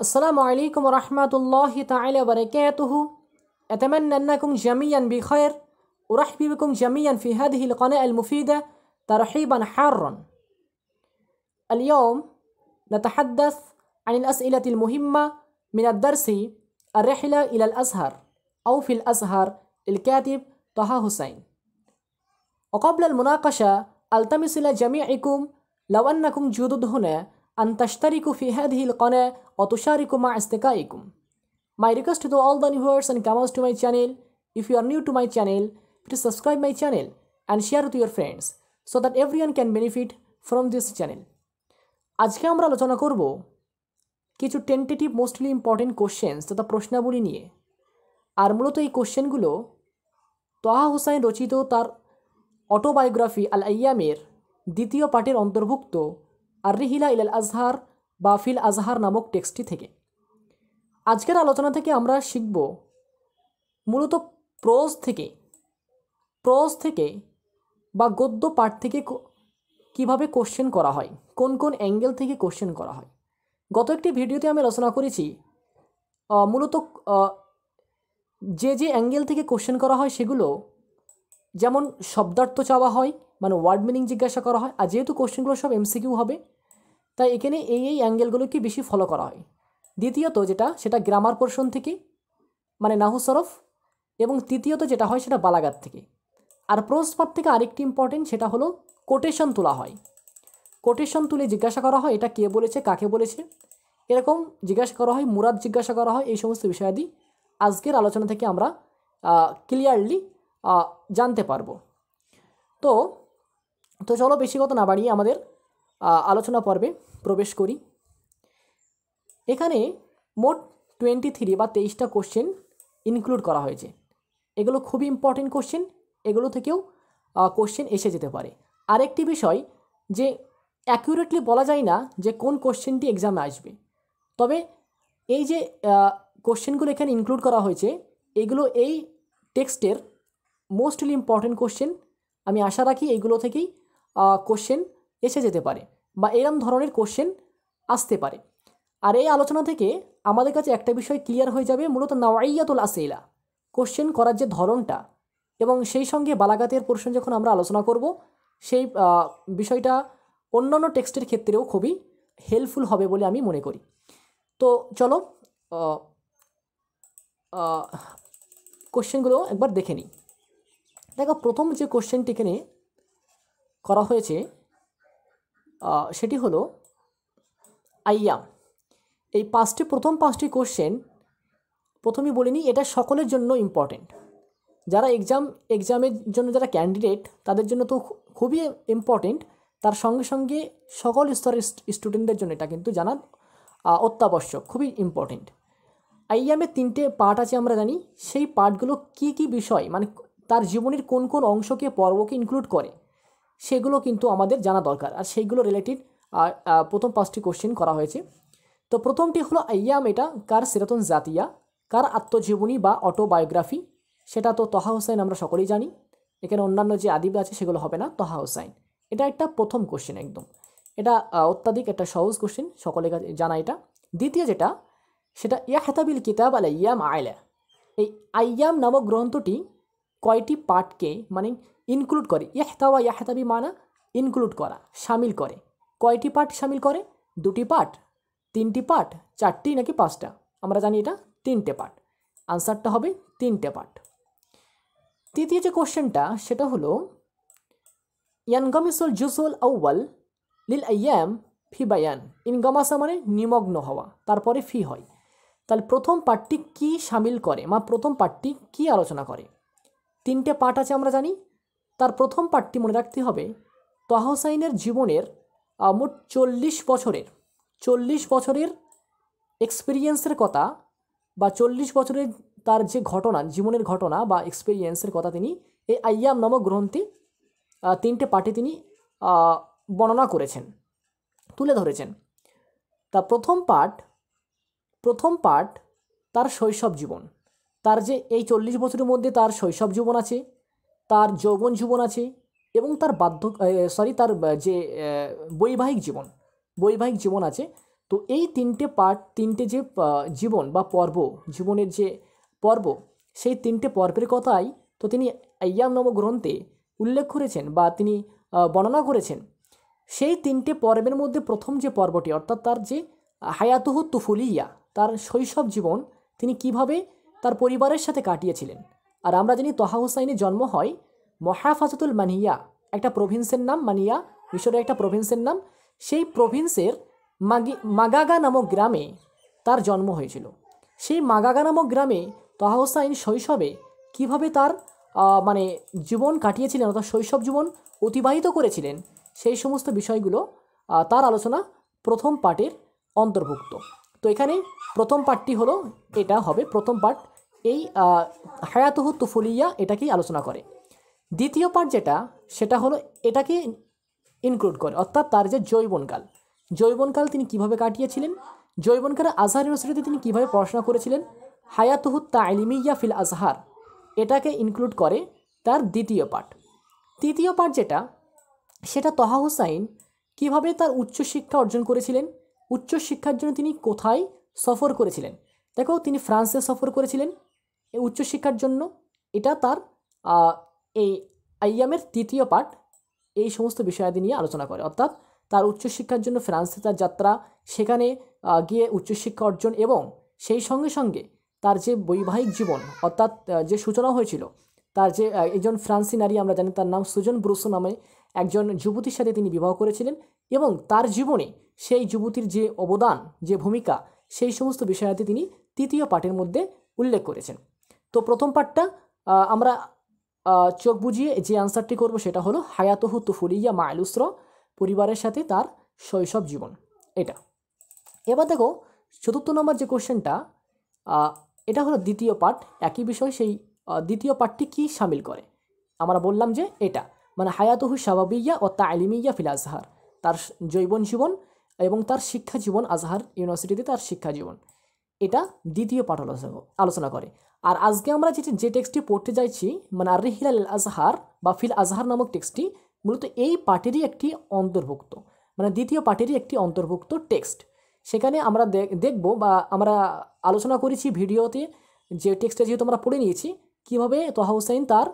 السلام عليكم ورحمة الله تعالى وبركاته أتمنى أنكم جميعا بخير أرحب بكم جميعا في هذه القناة المفيدة ترحيبا حارا اليوم نتحدث عن الأسئلة المهمة من الدرس الرحلة إلى الأزهر أو في الأزهر للكاتب طه حسين وقبل المناقشة ألتمس إلى جميعكم لو أنكم جدد هنا أن تشتركوا في هذه القناة অতুশারিকুমা ইস্তেকাইকুম My request to the all the viewers and comers to my channel, if you are new to my channel, please subscribe my channel and share with your friends so that everyone can benefit from this channel. আজকে আমরা আলোচনা করব কিছু tentative mostly important questions তথা প্রশ্নাবলী নিয়ে আর মূলত এই কোশ্চেনগুলো তোহা হোসাইন রচিত তার অটোবায়োগ্রাফি আল আয়ামের দ্বিতীয় পার্টের অন্তর্ভুক্ত আর রিহিলা ইল আল আজহার বা ফিল আজহার নামক টেক্সটটি থেকে আজকের আলোচনা থেকে আমরা শিখব মূলত প্রোজ থেকে প্রোজ থেকে বা গদ্য পাঠ থেকে কিভাবে কোশ্চেন করা হয় কোন কোন অ্যাঙ্গেল থেকে কোশ্চেন করা হয় গত একটি ভিডিওতে আমি রচনা করেছি মূলত যে যে অ্যাঙ্গেল থেকে কোশ্চেন করা হয় সেগুলো যেমন শব্দার্থ চাওয়া হয় মানে ওয়ার্ড মিনিং জিজ্ঞাসা করা হয় আর যেহেতু কোশ্চেনগুলো সব এমসিকিউ হবে তাই এখানে এই এই অ্যাঙ্গেলগুলোকে বেশি ফলো করা হয় দ্বিতীয়ত যেটা সেটা গ্রামার পোর্শন থেকে মানে নাহু সরফ এবং তৃতীয়ত যেটা হয় সেটা বালাগাত থেকে আর প্রোসপাত থেকে আরেকটি ইম্পর্টেন্ট সেটা হলো কোটেশন তোলা হয় কোটেশন তুলে জিজ্ঞাসা করা হয় এটা কে বলেছে কাকে বলেছে এরকম জিজ্ঞাসা করা হয় মুরাদ জিজ্ঞাসা করা হয় এই সমস্ত বিষয়াদি আজকের আলোচনা থেকে আমরা ক্লিয়ারলি জানতে পারবো তো তো চলো বেশি কথা না বাড়িয়ে আমাদের আলোচনা পর্বে প্রবেশ করি এখানে মোট টোয়েন্টি থ্রি বা তেইশটা কোশ্চেন ইনক্লুড করা হয়েছে এগুলো খুবই ইম্পর্টেন্ট কোশ্চেন এগুলো থেকেও কোশ্চেন এসে যেতে পারে আরেকটি বিষয় যে অ্যাকিউরেটলি বলা যায় না যে কোন কোশ্চেনটি এক্সামে আসবে তবে এই যে কোশ্চেনগুলো এখানে ইনক্লুড করা হয়েছে এগুলো এই টেক্সটের মোস্টলি ইম্পর্টেন্ট কোশ্চেন আমি আশা রাখি এইগুলো থেকেই কোশ্চেন এসে যেতে পারে বা এরম ধরনের কোশ্চেন আসতে পারে আর এই আলোচনা থেকে আমাদের কাছে একটা বিষয় ক্লিয়ার হয়ে যাবে মূলত নাওয়াইয়াতুল আসেলা কোশ্চেন করার যে ধরনটা এবং সেই সঙ্গে বালাগাতের প্রশ্ন যখন আমরা আলোচনা করব সেই বিষয়টা অন্যান্য টেক্সটের ক্ষেত্রেও খুবই হেল্পফুল হবে বলে আমি মনে করি তো চলো কোশ্চেনগুলো একবার দেখে নিই দেখো প্রথম যে কোশ্চেনটিকে নিয়ে করা হয়েছে সেটি হলো আইয়াম এই পাঁচটি প্রথম পাঁচটি কোশ্চেন প্রথমেই বলিনি এটা সকলের জন্য ইম্পর্টেন্ট যারা এক্সাম এক্সামের জন্য যারা ক্যান্ডিডেট তাদের জন্য তো খুবই ইম্পর্টেন্ট তার সঙ্গে সঙ্গে সকল স্তরের স্টুডেন্টদের জন্য এটা কিন্তু জানা অত্যাবশ্যক খুবই ইম্পর্টেন্ট আইয়ামের তিনটে পার্ট আছে আমরা জানি সেই পার্টগুলো কি কি বিষয় মানে তার জীবনের কোন কোন অংশকে পর্বকে ইনক্লুড করে সেগুলো কিন্তু আমাদের জানা দরকার আর সেইগুলো রিলেটেড প্রথম পাঁচটি কোশ্চেন করা হয়েছে তো প্রথমটি হলো আইয়াম এটা কার সিরাতুন জাতিয়া কার আত্মজীবনী বা অটোবায়োগ্রাফি সেটা তো তহা হোসাইন আমরা সকলেই জানি এখানে অন্যান্য যে আদিব আছে সেগুলো হবে না তহা হোসাইন এটা একটা প্রথম কোশ্চেন একদম এটা অত্যাধিক একটা সহজ কোশ্চেন সকলে জানা এটা দ্বিতীয় যেটা সেটা হেতাবিল কিতাব আল ইয়াম আয়লা এই আইয়াম নামক গ্রন্থটি কয়টি পার্টকে মানে ইনক্লুড করে ইহতাওয়া ইয়াহতাবি মানা ইনক্লুড করা সামিল করে কয়টি পার্ট সামিল করে দুটি পার্ট তিনটি পার্ট চারটি নাকি পাঁচটা আমরা জানি এটা তিনটে পার্ট আনসারটা হবে তিনটে পার্ট তৃতীয় যে কোশ্চেনটা সেটা হলো ইয়ানগমিসুল জুসুল আউ্বাল লিল আইয়াম ফি বায়ান ইনগামাসা মানে নিমগ্ন হওয়া তারপরে ফি হয় তাহলে প্রথম পার্টটি কি সামিল করে মা প্রথম পার্টটি কি আলোচনা করে তিনটে পার্ট আছে আমরা জানি তার প্রথম পাঠটি মনে রাখতে হবে তহসাইনের জীবনের মোট চল্লিশ বছরের চল্লিশ বছরের এক্সপিরিয়েন্সের কথা বা চল্লিশ বছরের তার যে ঘটনা জীবনের ঘটনা বা এক্সপিরিয়েন্সের কথা তিনি এই আইয়াম নামক গ্রন্থে তিনটে পাঠে তিনি বর্ণনা করেছেন তুলে ধরেছেন তা প্রথম পাঠ প্রথম পাঠ তার শৈশব জীবন তার যে এই চল্লিশ বছরের মধ্যে তার শৈশব জীবন আছে তার যৌবন জীবন আছে এবং তার বাধ্য সরি তার যে বৈবাহিক জীবন বৈবাহিক জীবন আছে তো এই তিনটে পার্ট তিনটে যে জীবন বা পর্ব জীবনের যে পর্ব সেই তিনটে পর্বের কথাই তো তিনি আয়াম নব গ্রন্থে উল্লেখ করেছেন বা তিনি বর্ণনা করেছেন সেই তিনটে পর্বের মধ্যে প্রথম যে পর্বটি অর্থাৎ তার যে হায়াতহ তুফুলিয়া তার শৈশব জীবন তিনি কিভাবে তার পরিবারের সাথে কাটিয়েছিলেন আর আমরা জানি তহা হুসাইনের জন্ম হয় মহাফাজতুল মানিয়া একটা প্রভিন্সের নাম মানিয়া মিশরের একটা প্রভিন্সের নাম সেই প্রভিন্সের মাগি মাগাগা নামক গ্রামে তার জন্ম হয়েছিল সেই মাগাগা নামক গ্রামে তহা হুসাইন শৈশবে কিভাবে তার মানে জীবন কাটিয়েছিলেন অর্থাৎ শৈশব জীবন অতিবাহিত করেছিলেন সেই সমস্ত বিষয়গুলো তার আলোচনা প্রথম পার্টের অন্তর্ভুক্ত তো এখানে প্রথম পাঠটি হলো এটা হবে প্রথম পার্ট এই হায়াতুহ তুফুলিয়া এটাকেই আলোচনা করে দ্বিতীয় পার্ট যেটা সেটা হলো এটাকে ইনক্লুড করে অর্থাৎ তার যে জৈবনকাল জৈবনকাল তিনি কিভাবে কাটিয়েছিলেন জৈবনকালে আজহার ইউনিভার্সিটিতে তিনি কিভাবে পড়াশোনা করেছিলেন হায়াতুহু ইয়া ফিল আজহার এটাকে ইনক্লুড করে তার দ্বিতীয় পার্ট তৃতীয় পার্ট যেটা সেটা তহা হুসাইন কীভাবে তার উচ্চশিক্ষা অর্জন করেছিলেন উচ্চশিক্ষার জন্য তিনি কোথায় সফর করেছিলেন দেখো তিনি ফ্রান্সে সফর করেছিলেন উচ্চশিক্ষার জন্য এটা তার এই আইয়ামের তৃতীয় পার্ট এই সমস্ত বিষয়াদি নিয়ে আলোচনা করে অর্থাৎ তার উচ্চশিক্ষার জন্য ফ্রান্সে তার যাত্রা সেখানে গিয়ে উচ্চশিক্ষা অর্জন এবং সেই সঙ্গে সঙ্গে তার যে বৈবাহিক জীবন অর্থাৎ যে সূচনা হয়েছিল তার যে একজন ফ্রান্সি নারী আমরা জানি তার নাম সুজন ব্রুসো নামে একজন যুবতীর সাথে তিনি বিবাহ করেছিলেন এবং তার জীবনে সেই যুবতীর যে অবদান যে ভূমিকা সেই সমস্ত বিষয়াদি তিনি তৃতীয় পাঠের মধ্যে উল্লেখ করেছেন তো প্রথম পার্টটা আমরা চোখ বুঝিয়ে যে আনসারটি করব সেটা হলো হায়াতহু তুফুলিয়া মায়ালুসর পরিবারের সাথে তার শৈশব জীবন এটা এবার দেখো চতুর্থ নম্বর যে কোশ্চেনটা এটা হলো দ্বিতীয় পার্ট একই বিষয় সেই দ্বিতীয় পার্টটি কি সামিল করে আমরা বললাম যে এটা মানে হায়াতহু শাবাবিয়া ও তা তালিমিয়া ফিল আজহার তার জৈবন জীবন এবং তার শিক্ষা জীবন আজহার ইউনিভার্সিটিতে তার শিক্ষা জীবন এটা দ্বিতীয় পাঠ আলোচনা করে আর আজকে আমরা যেটি যে টেক্সটটি পড়তে যাচ্ছি মানে আর হিলাল আজহার বা ফিল আজহার নামক টেক্সটটি মূলত এই পাটেরই একটি অন্তর্ভুক্ত মানে দ্বিতীয় পাটেরই একটি অন্তর্ভুক্ত টেক্সট সেখানে আমরা দেখব বা আমরা আলোচনা করেছি ভিডিওতে যে টেক্সটটা যেহেতু আমরা পড়ে নিয়েছি কীভাবে তোহা হুসাইন তার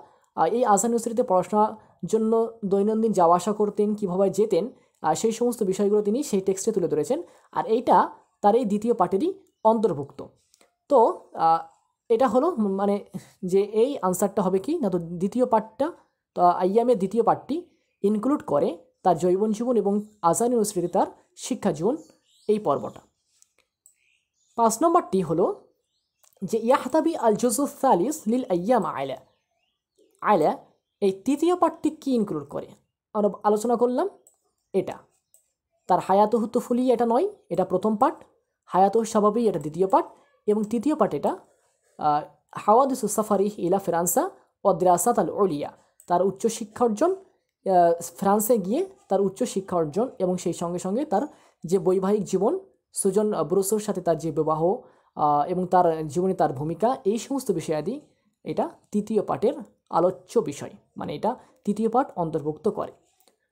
এই আজহার ইউনিভার্সিটিতে পড়াশোনার জন্য দৈনন্দিন যাওয়া আসা করতেন কীভাবে যেতেন আর সেই সমস্ত বিষয়গুলো তিনি সেই টেক্সটে তুলে ধরেছেন আর এইটা তার এই দ্বিতীয় পাটেরই অন্তর্ভুক্ত তো এটা হলো মানে যে এই আনসারটা হবে কি না তো দ্বিতীয় পার্টটা তো আইয়ামের দ্বিতীয় পার্টটি ইনক্লুড করে তার জৈবন জীবন এবং আজান ইউনিভার্সিটি তার শিক্ষা জীবন এই পর্বটা পাঁচ নম্বরটি হলো যে ইয়াহতাবি আল জোসুফ সালিস লিল আইয়াম আয়লা আয়লা এই তৃতীয় পার্টটি কি ইনক্লুড করে আমরা আলোচনা করলাম এটা তার হায়াতহুত্ত এটা নয় এটা প্রথম পার্ট হায়াত স্বভাবেই এটা দ্বিতীয় পাঠ এবং তৃতীয় পার্ট এটা হাওয়াদিসু সাফারি ইলা ফ্রান্সা অদ্রাসাত আল ওলিয়া তার উচ্চশিক্ষা অর্জন ফ্রান্সে গিয়ে তার উচ্চশিক্ষা অর্জন এবং সেই সঙ্গে সঙ্গে তার যে বৈবাহিক জীবন সুজন ব্রুসোর সাথে তার যে বিবাহ এবং তার জীবনে তার ভূমিকা এই সমস্ত বিষয়াদি এটা তৃতীয় পাঠের আলোচ্য বিষয় মানে এটা তৃতীয় পাঠ অন্তর্ভুক্ত করে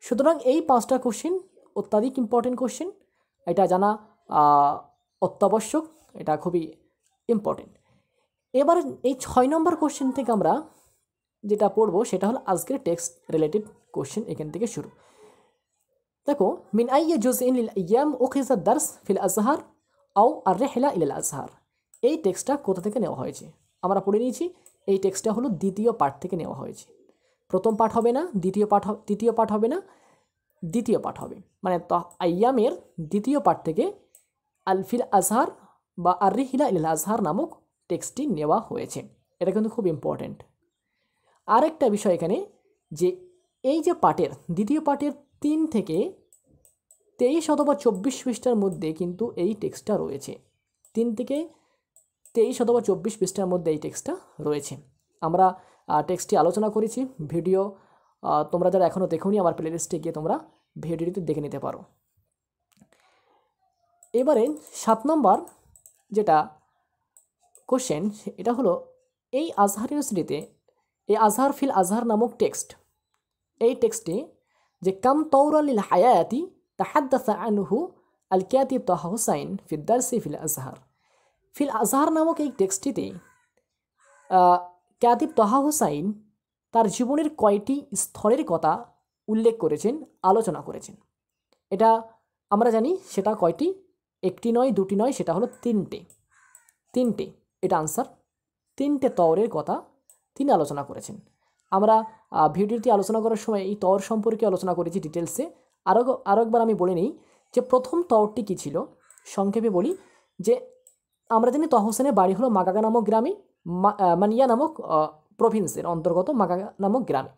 সুতরাং এই পাঁচটা কোশ্চেন অত্যাধিক ইম্পর্টেন্ট কোশ্চেন এটা জানা অত্যাবশ্যক এটা খুবই ইম্পর্টেন্ট এবার এই ছয় নম্বর কোশ্চেন থেকে আমরা যেটা পড়বো সেটা হলো আজকের টেক্সট রিলেটেড কোশ্চেন এখান থেকে শুরু দেখো মিন আই এ জুজ ইন ইয়াম ওখিজা দার্স ফিল আজহার আও আর রেহেলা ইল আজহার এই টেক্সটটা কোথা থেকে নেওয়া হয়েছে আমরা পড়ে নিয়েছি এই টেক্সটটা হলো দ্বিতীয় পার্ট থেকে নেওয়া হয়েছে প্রথম পাঠ হবে না দ্বিতীয় পাঠ তৃতীয় পাঠ হবে না দ্বিতীয় পাঠ হবে মানে আইয়ামের দ্বিতীয় পাঠ থেকে আলফিল আজহার বা আর রিহিলা ইল আজহার নামক টেক্সটটি নেওয়া হয়েছে এটা কিন্তু খুব ইম্পর্ট্যান্ট আরেকটা বিষয় এখানে যে এই যে পাটের দ্বিতীয় পাটের তিন থেকে তেইশ অথবা চব্বিশ পৃষ্ঠার মধ্যে কিন্তু এই টেক্সটটা রয়েছে তিন থেকে তেইশ অথবা চব্বিশ পৃষ্ঠার মধ্যে এই টেক্সটটা রয়েছে আমরা টেক্সটটি আলোচনা করেছি ভিডিও তোমরা যারা এখনও দেখোনি আমার প্লেলিস্টে গিয়ে তোমরা ভিডিওটি দেখে নিতে পারো এবারে সাত নম্বর যেটা কোশ্চেন এটা হলো এই আজহার ইউনিভার্সিটিতে এই আজহার ফিল আজহার নামক টেক্সট এই টেক্সটে যে কাম তৌরালিল হায়াতি তাহাদ্দাসা আনহু আল ক্যাতিব তাহা হুসাইন সি ফিল আজহার ফিল আজহার নামক এই টেক্সটিতে ক্যাতিব তাহা হুসাইন তার জীবনের কয়টি স্তরের কথা উল্লেখ করেছেন আলোচনা করেছেন এটা আমরা জানি সেটা কয়টি একটি নয় দুটি নয় সেটা হলো তিনটে তিনটে এটা আনসার তিনটে তওরের কথা তিনি আলোচনা করেছেন আমরা ভিডিওটি আলোচনা করার সময় এই তওর সম্পর্কে আলোচনা করেছি ডিটেলসে আরও আরও একবার আমি বলে নিই যে প্রথম তওরটি কী ছিল সংক্ষেপে বলি যে আমরা জানি তহসেনের বাড়ি হলো মাগাগা নামক গ্রামে মানিয়া নামক প্রভিন্সের অন্তর্গত মাগাগা নামক গ্রামে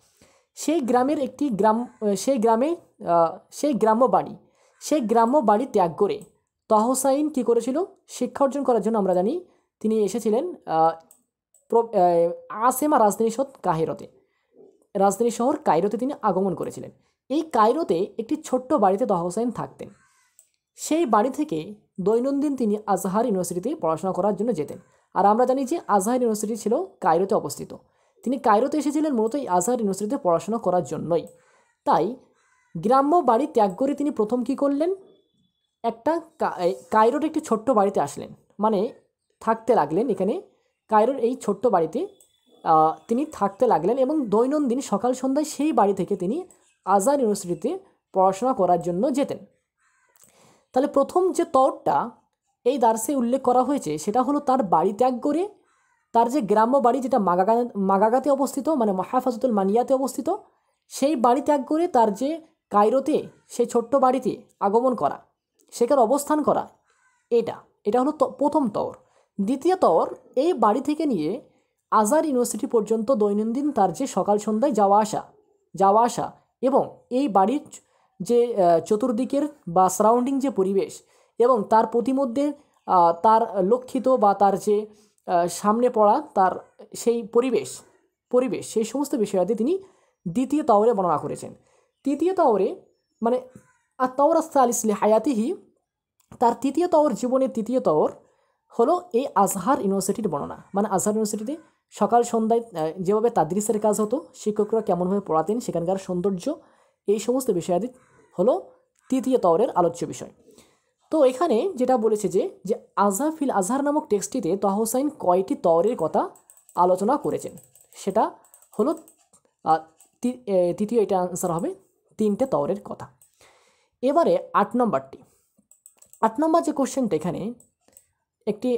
সেই গ্রামের একটি গ্রাম সেই গ্রামে সেই গ্রাম্য বাড়ি সেই গ্রাম্য বাড়ি ত্যাগ করে তাহসাইন কি করেছিল শিক্ষা অর্জন করার জন্য আমরা জানি তিনি এসেছিলেন আসেমা রাজধানী শহর কাহিরতে রাজধানী শহর কায়রোতে তিনি আগমন করেছিলেন এই কায়রোতে একটি ছোট্ট বাড়িতে তহসাইন থাকতেন সেই বাড়ি থেকে দৈনন্দিন তিনি আজহার ইউনিভার্সিটিতে পড়াশোনা করার জন্য যেতেন আর আমরা জানি যে আজহার ইউনিভার্সিটি ছিল কায়রোতে অবস্থিত তিনি কায়রোতে এসেছিলেন মূলত এই আজহার ইউনিভার্সিটিতে পড়াশোনা করার জন্যই তাই গ্রাম্য বাড়ি ত্যাগ করে তিনি প্রথম কী করলেন একটা কায়রোর একটি ছোট্ট বাড়িতে আসলেন মানে থাকতে লাগলেন এখানে কায়রোর এই ছোট্ট বাড়িতে তিনি থাকতে লাগলেন এবং দৈনন্দিন সকাল সন্ধ্যায় সেই বাড়ি থেকে তিনি আজাদ ইউনিভার্সিটিতে পড়াশোনা করার জন্য যেতেন তাহলে প্রথম যে তরটা এই দার্সে উল্লেখ করা হয়েছে সেটা হলো তার বাড়ি ত্যাগ করে তার যে গ্রাম্য বাড়ি যেটা মাগাগা মাগাগাতে অবস্থিত মানে মাহাফাজতুল মানিয়াতে অবস্থিত সেই বাড়ি ত্যাগ করে তার যে কায়রোতে সেই ছোট্ট বাড়িতে আগমন করা সেখানে অবস্থান করা এটা এটা হলো প্রথম তর দ্বিতীয় তর এই বাড়ি থেকে নিয়ে আজার ইউনিভার্সিটি পর্যন্ত দৈনন্দিন তার যে সকাল সন্ধ্যায় যাওয়া আসা যাওয়া আসা এবং এই বাড়ির যে চতুর্দিকের বা সারাউন্ডিং যে পরিবেশ এবং তার প্রতিমধ্যে তার লক্ষিত বা তার যে সামনে পড়া তার সেই পরিবেশ পরিবেশ সেই সমস্ত বিষয়াদি তিনি দ্বিতীয় তাওরে বর্ণনা করেছেন তৃতীয় তাওরে মানে আর তাওর সালিস হায়াতিহি তার তৃতীয় তওর জীবনের তৃতীয় তওর হলো এই আজহার ইউনিভার্সিটির বর্ণনা মানে আজহার ইউনিভার্সিটিতে সকাল সন্ধ্যায় যেভাবে তাদ্রিসের কাজ হতো শিক্ষকরা কেমনভাবে পড়াতেন সেখানকার সৌন্দর্য এই সমস্ত বিষয়াদি হলো তৃতীয় তওরের আলোচ্য বিষয় তো এখানে যেটা বলেছে যে যে আজহা ফিল আজহার নামক টেক্সটিতে তহসাইন কয়টি তওরের কথা আলোচনা করেছেন সেটা হলো তৃতীয় এটা আনসার হবে তিনটে তওরের কথা এবারে আট নম্বরটি আট নম্বর যে কোশ্চেনটা এখানে একটি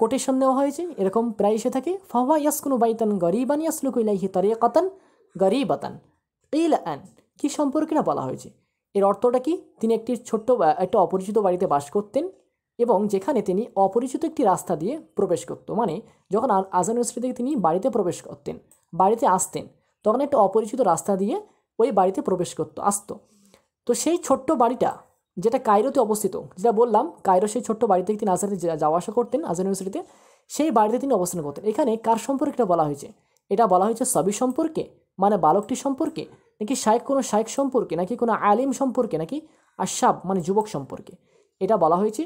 কোটেশন নেওয়া হয়েছে এরকম প্রায় এসে থাকে ফাওয়া ইয়াসকুনু বাইতান গরিবান ইয়াসলুকু ইলাইহি তরিকাতান গরিবাতান কিল অ্যান কি সম্পর্কে না বলা হয়েছে এর অর্থটা কি তিনি একটি ছোট্ট একটা অপরিচিত বাড়িতে বাস করতেন এবং যেখানে তিনি অপরিচিত একটি রাস্তা দিয়ে প্রবেশ করতো মানে যখন আজান মিস্ত্রি থেকে তিনি বাড়িতে প্রবেশ করতেন বাড়িতে আসতেন তখন একটা অপরিচিত রাস্তা দিয়ে ওই বাড়িতে প্রবেশ করতো আসতো তো সেই ছোট্ট বাড়িটা যেটা কায়রোতে অবস্থিত যেটা বললাম কায়রো সেই ছোট্ট বাড়িতে তিনি আজহারে যাওয়া আসা করতেন আজহার ইউনিভার্সিটিতে সেই বাড়িতে তিনি অবস্থান করতেন এখানে কার সম্পর্কে এটা বলা হয়েছে এটা বলা হয়েছে সবি সম্পর্কে মানে বালকটি সম্পর্কে নাকি শায়েক কোনো শায়েক সম্পর্কে নাকি কোনো আলিম সম্পর্কে নাকি আশাব মানে যুবক সম্পর্কে এটা বলা হয়েছে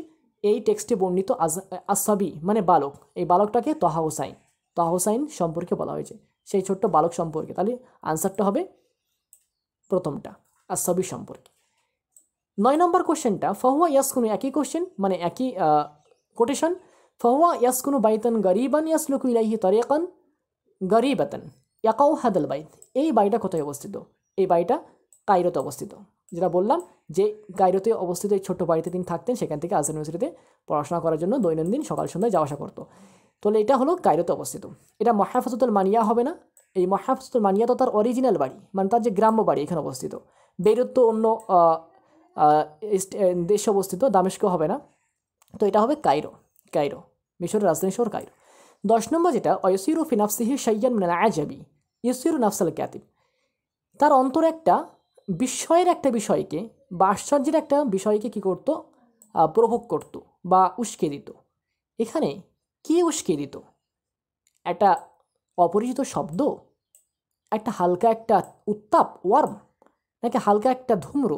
এই টেক্সটে বর্ণিত আজ আসাবি মানে বালক এই বালকটাকে তহা হোসাইন তহা হোসাইন সম্পর্কে বলা হয়েছে সেই ছোট্ট বালক সম্পর্কে তাহলে আনসারটা হবে প্রথমটা আসাবি সম্পর্কে নয় নম্বর কোশ্চেনটা ফহুয়া কোনো একই কোশ্চেন মানে একই কোটেশন ফহুয়া কোনো বাইতান গরিবান ইয়াস লুকু ইলাইহি তরিকান গরিবাতান ইয়াকাউ হাদাল বাইত এই বাড়িটা কোথায় অবস্থিত এই বাড়িটা কায়রোতে অবস্থিত যেটা বললাম যে কায়রোতে অবস্থিত এই ছোট্ট বাড়িতে তিনি থাকতেন সেখান থেকে আজ ইউনিভার্সিটিতে পড়াশোনা করার জন্য দৈনন্দিন সকাল সন্ধ্যায় যাওয়া আসা করতো তাহলে এটা হলো কায়রোতে অবস্থিত এটা মহাফাজতুল মানিয়া হবে না এই মহাফাজতুল মানিয়া তো তার অরিজিনাল বাড়ি মানে তার যে গ্রাম্য বাড়ি এখানে অবস্থিত বেরুত তো অন্য দেশে অবস্থিত দামেস্ক হবে না তো এটা হবে কাইরো কাইরো মিশরের রাজধানী শহর কাইরো দশ নম্বর যেটা অয়সিরু ফিনাফসিহি সাইয়ান মানে আজাবি ইউসিরু নাফসাল ক্যাতিব তার অন্তর একটা বিস্ময়ের একটা বিষয়কে বা আশ্চর্যের একটা বিষয়কে কি করত প্রভোগ করত বা উস্কে দিত এখানে কি উস্কে দিত একটা অপরিচিত শব্দ একটা হালকা একটা উত্তাপ ওয়ার্ম নাকি হালকা একটা ধুম্র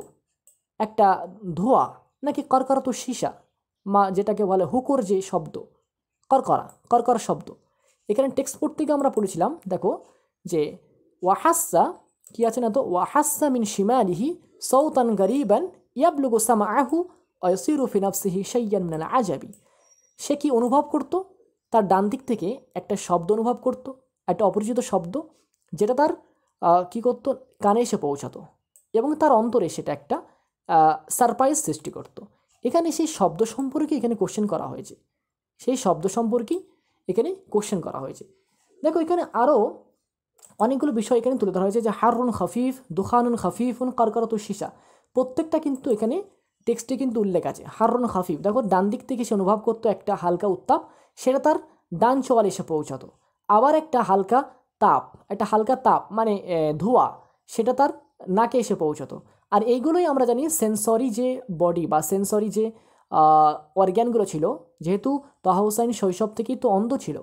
একটা ধোয়া নাকি কর্করা তো সীসা মা যেটাকে বলে হুকুর যে শব্দ কর্করা কর্কর শব্দ এখানে টেক্সট থেকে আমরা পড়েছিলাম দেখো যে ওয়াহাসা কি আছে না তো ওয়াহাসা মিন লিহি সৌতান গরিবান ইয়াবলুগো সামা আহু অসিরুফিনাফসিহি সৈয়ান মিনাল আজাবি সে কি অনুভব করত তার ডান দিক থেকে একটা শব্দ অনুভব করত একটা অপরিচিত শব্দ যেটা তার কি করতো কানে এসে পৌঁছাতো এবং তার অন্তরে সেটা একটা সারপ্রাইজ সৃষ্টি করত। এখানে সেই শব্দ সম্পর্কে এখানে কোশ্চেন করা হয়েছে সেই শব্দ সম্পর্কেই এখানে কোশ্চেন করা হয়েছে দেখো এখানে আরও অনেকগুলো বিষয় এখানে তুলে ধরা হয়েছে যে হারুন হাফিফ দুখানুন হাফিফুন কারকারতু সিসা প্রত্যেকটা কিন্তু এখানে টেক্সটে কিন্তু উল্লেখ আছে হারুন হাফিফ দেখো ডান দিক থেকে সে অনুভব করতো একটা হালকা উত্তাপ সেটা তার ডান চোয়ালে এসে পৌঁছাতো আবার একটা হালকা তাপ একটা হালকা তাপ মানে ধোয়া সেটা তার নাকে এসে পৌঁছাতো আর এইগুলোই আমরা জানি সেন্সরি যে বডি বা সেন্সরি যে অর্গ্যানগুলো ছিল যেহেতু তাহা হুসাইন শৈশব থেকেই তো অন্ধ ছিল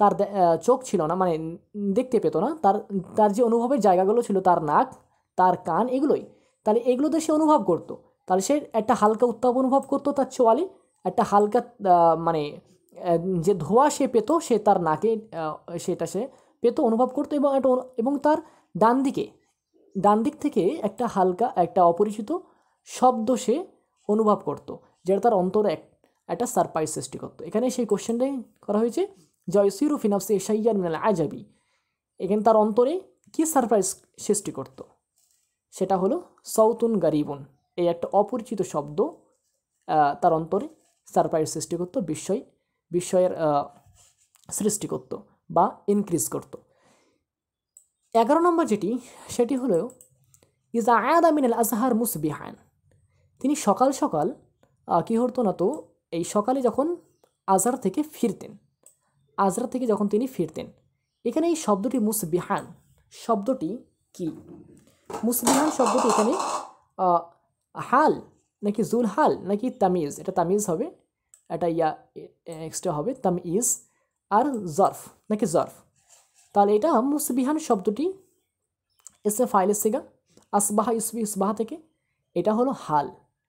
তার চোখ ছিল না মানে দেখতে পেত না তার তার যে অনুভবের জায়গাগুলো ছিল তার নাক তার কান এগুলোই তাহলে এগুলোতে সে অনুভব করতো তাহলে সে একটা হালকা উত্তাপ অনুভব করতো তার চোয়ালে একটা হালকা মানে যে ধোঁয়া সে পেতো সে তার নাকে সেটা সে পেতো অনুভব করতো এবং একটা এবং তার ডান দিকে ডান দিক থেকে একটা হালকা একটা অপরিচিত শব্দ সে অনুভব করত যেটা তার অন্তরে এক একটা সারপ্রাইজ সৃষ্টি করতো এখানে সেই কোশ্চেনটাই করা হয়েছে জয় সিরু ফিনাফসি এশাইয়ার মিনাল আজাবি এখানে তার অন্তরে কি সারপ্রাইজ সৃষ্টি করত সেটা হলো সৌতুন গারিবন এই একটা অপরিচিত শব্দ তার অন্তরে সারপ্রাইজ সৃষ্টি করত বিস্ময় বিস্ময়ের সৃষ্টি করত বা ইনক্রিজ করতো এগারো নম্বর যেটি সেটি হলো ইজ আয়াদ আমিনাল আজহার মুসবিহান তিনি সকাল সকাল কি হতো না তো এই সকালে যখন আজহার থেকে ফিরতেন আজহার থেকে যখন তিনি ফিরতেন এখানে এই শব্দটি মুসবিহান শব্দটি কি মুসবিহান শব্দটি এখানে হাল নাকি জুল হাল নাকি তামিজ এটা তামিজ হবে এটা ইয়া এক্সট্রা হবে তামিজ আর জর্ফ নাকি জর্ফ তাহলে এটা মুসবিহান শব্দটি এসে ফাইলের সিগা আসবাহা ইসবি ইসবাহা থেকে এটা হলো হাল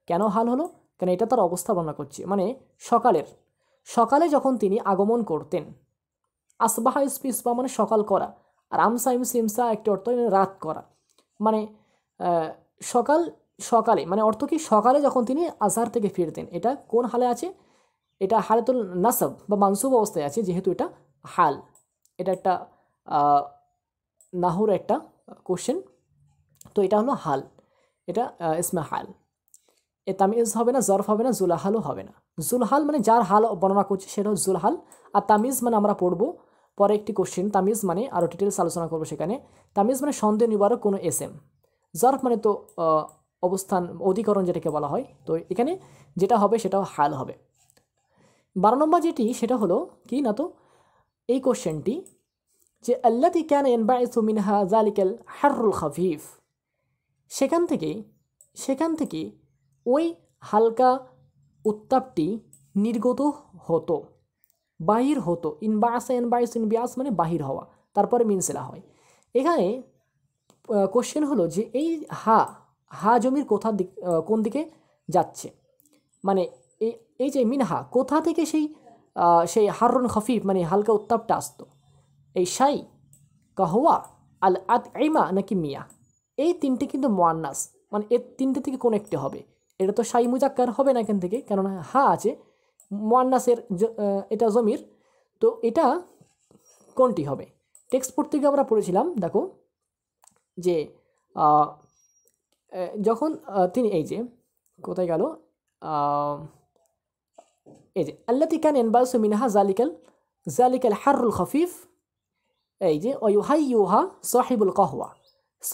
কেন হাল হলো কেন এটা তার অবস্থা বর্ণনা করছে মানে সকালের সকালে যখন তিনি আগমন করতেন আসবাহা ইসবি ইসবাহ মানে সকাল করা আর আমসা ইমসি ইমসা একটি অর্থ রাত করা মানে সকাল সকালে মানে অর্থ কি সকালে যখন তিনি আজহার থেকে ফিরতেন এটা কোন হালে আছে এটা হালেতুল নাসব বা মানসুব অবস্থায় আছে যেহেতু এটা হাল এটা একটা নাহুর একটা কোশ্চেন তো এটা হলো হাল এটা ইসমে হাল এ তামিজ হবে না জরফ হবে না জুলাহালও হবে না জুলহাল মানে যার হাল বর্ণনা করছে সেটা হল জুলহাল আর তামিজ মানে আমরা পড়বো পরে একটি কোশ্চেন তামিজ মানে আরও ডিটেলস আলোচনা করবো সেখানে তামিজ মানে সন্দেহ নিবারক কোনো এস এম জরফ মানে তো অবস্থান অধিকরণ যেটাকে বলা হয় তো এখানে যেটা হবে সেটাও হাল হবে বারো নম্বর যেটি সেটা হলো কি না তো এই কোশ্চেনটি যে আল্লাতি ক্যান এনবাইসু মিনহা জালিকাল হারুল খাফিফ সেখান থেকে সেখান থেকে ওই হালকা উত্তাপটি নির্গত হতো বাহির হতো ইনবাসা এনবাইস বিয়াস মানে বাহির হওয়া তারপরে মিনসেলা হয় এখানে কোশ্চেন হলো যে এই হা হা জমির কোথার দিক কোন দিকে যাচ্ছে মানে এই এই যে মিনহা কোথা থেকে সেই সেই হারুন খফিফ মানে হালকা উত্তাপটা আসতো এই শাই কাহওয়া আল আত ইমা নাকি মিয়া এই তিনটি কিন্তু মোয়ান্নাস মানে এর তিনটে থেকে কোনো একটি হবে এটা তো শাই মুজাক্কার হবে না এখান থেকে কেননা হা আছে মোয়ান্নাসের এটা জমির তো এটা কোনটি হবে টেক্সট পড়তে গিয়ে আমরা পড়েছিলাম দেখো যে যখন তিনি এই যে কোথায় গেল এই যে আল্লাতি কান এনবাসু মিনহা জালিকাল জালিকাল হারুল খফিফ এই যে ওয়ুহাই ইউহা সাহিবুল কহওয়া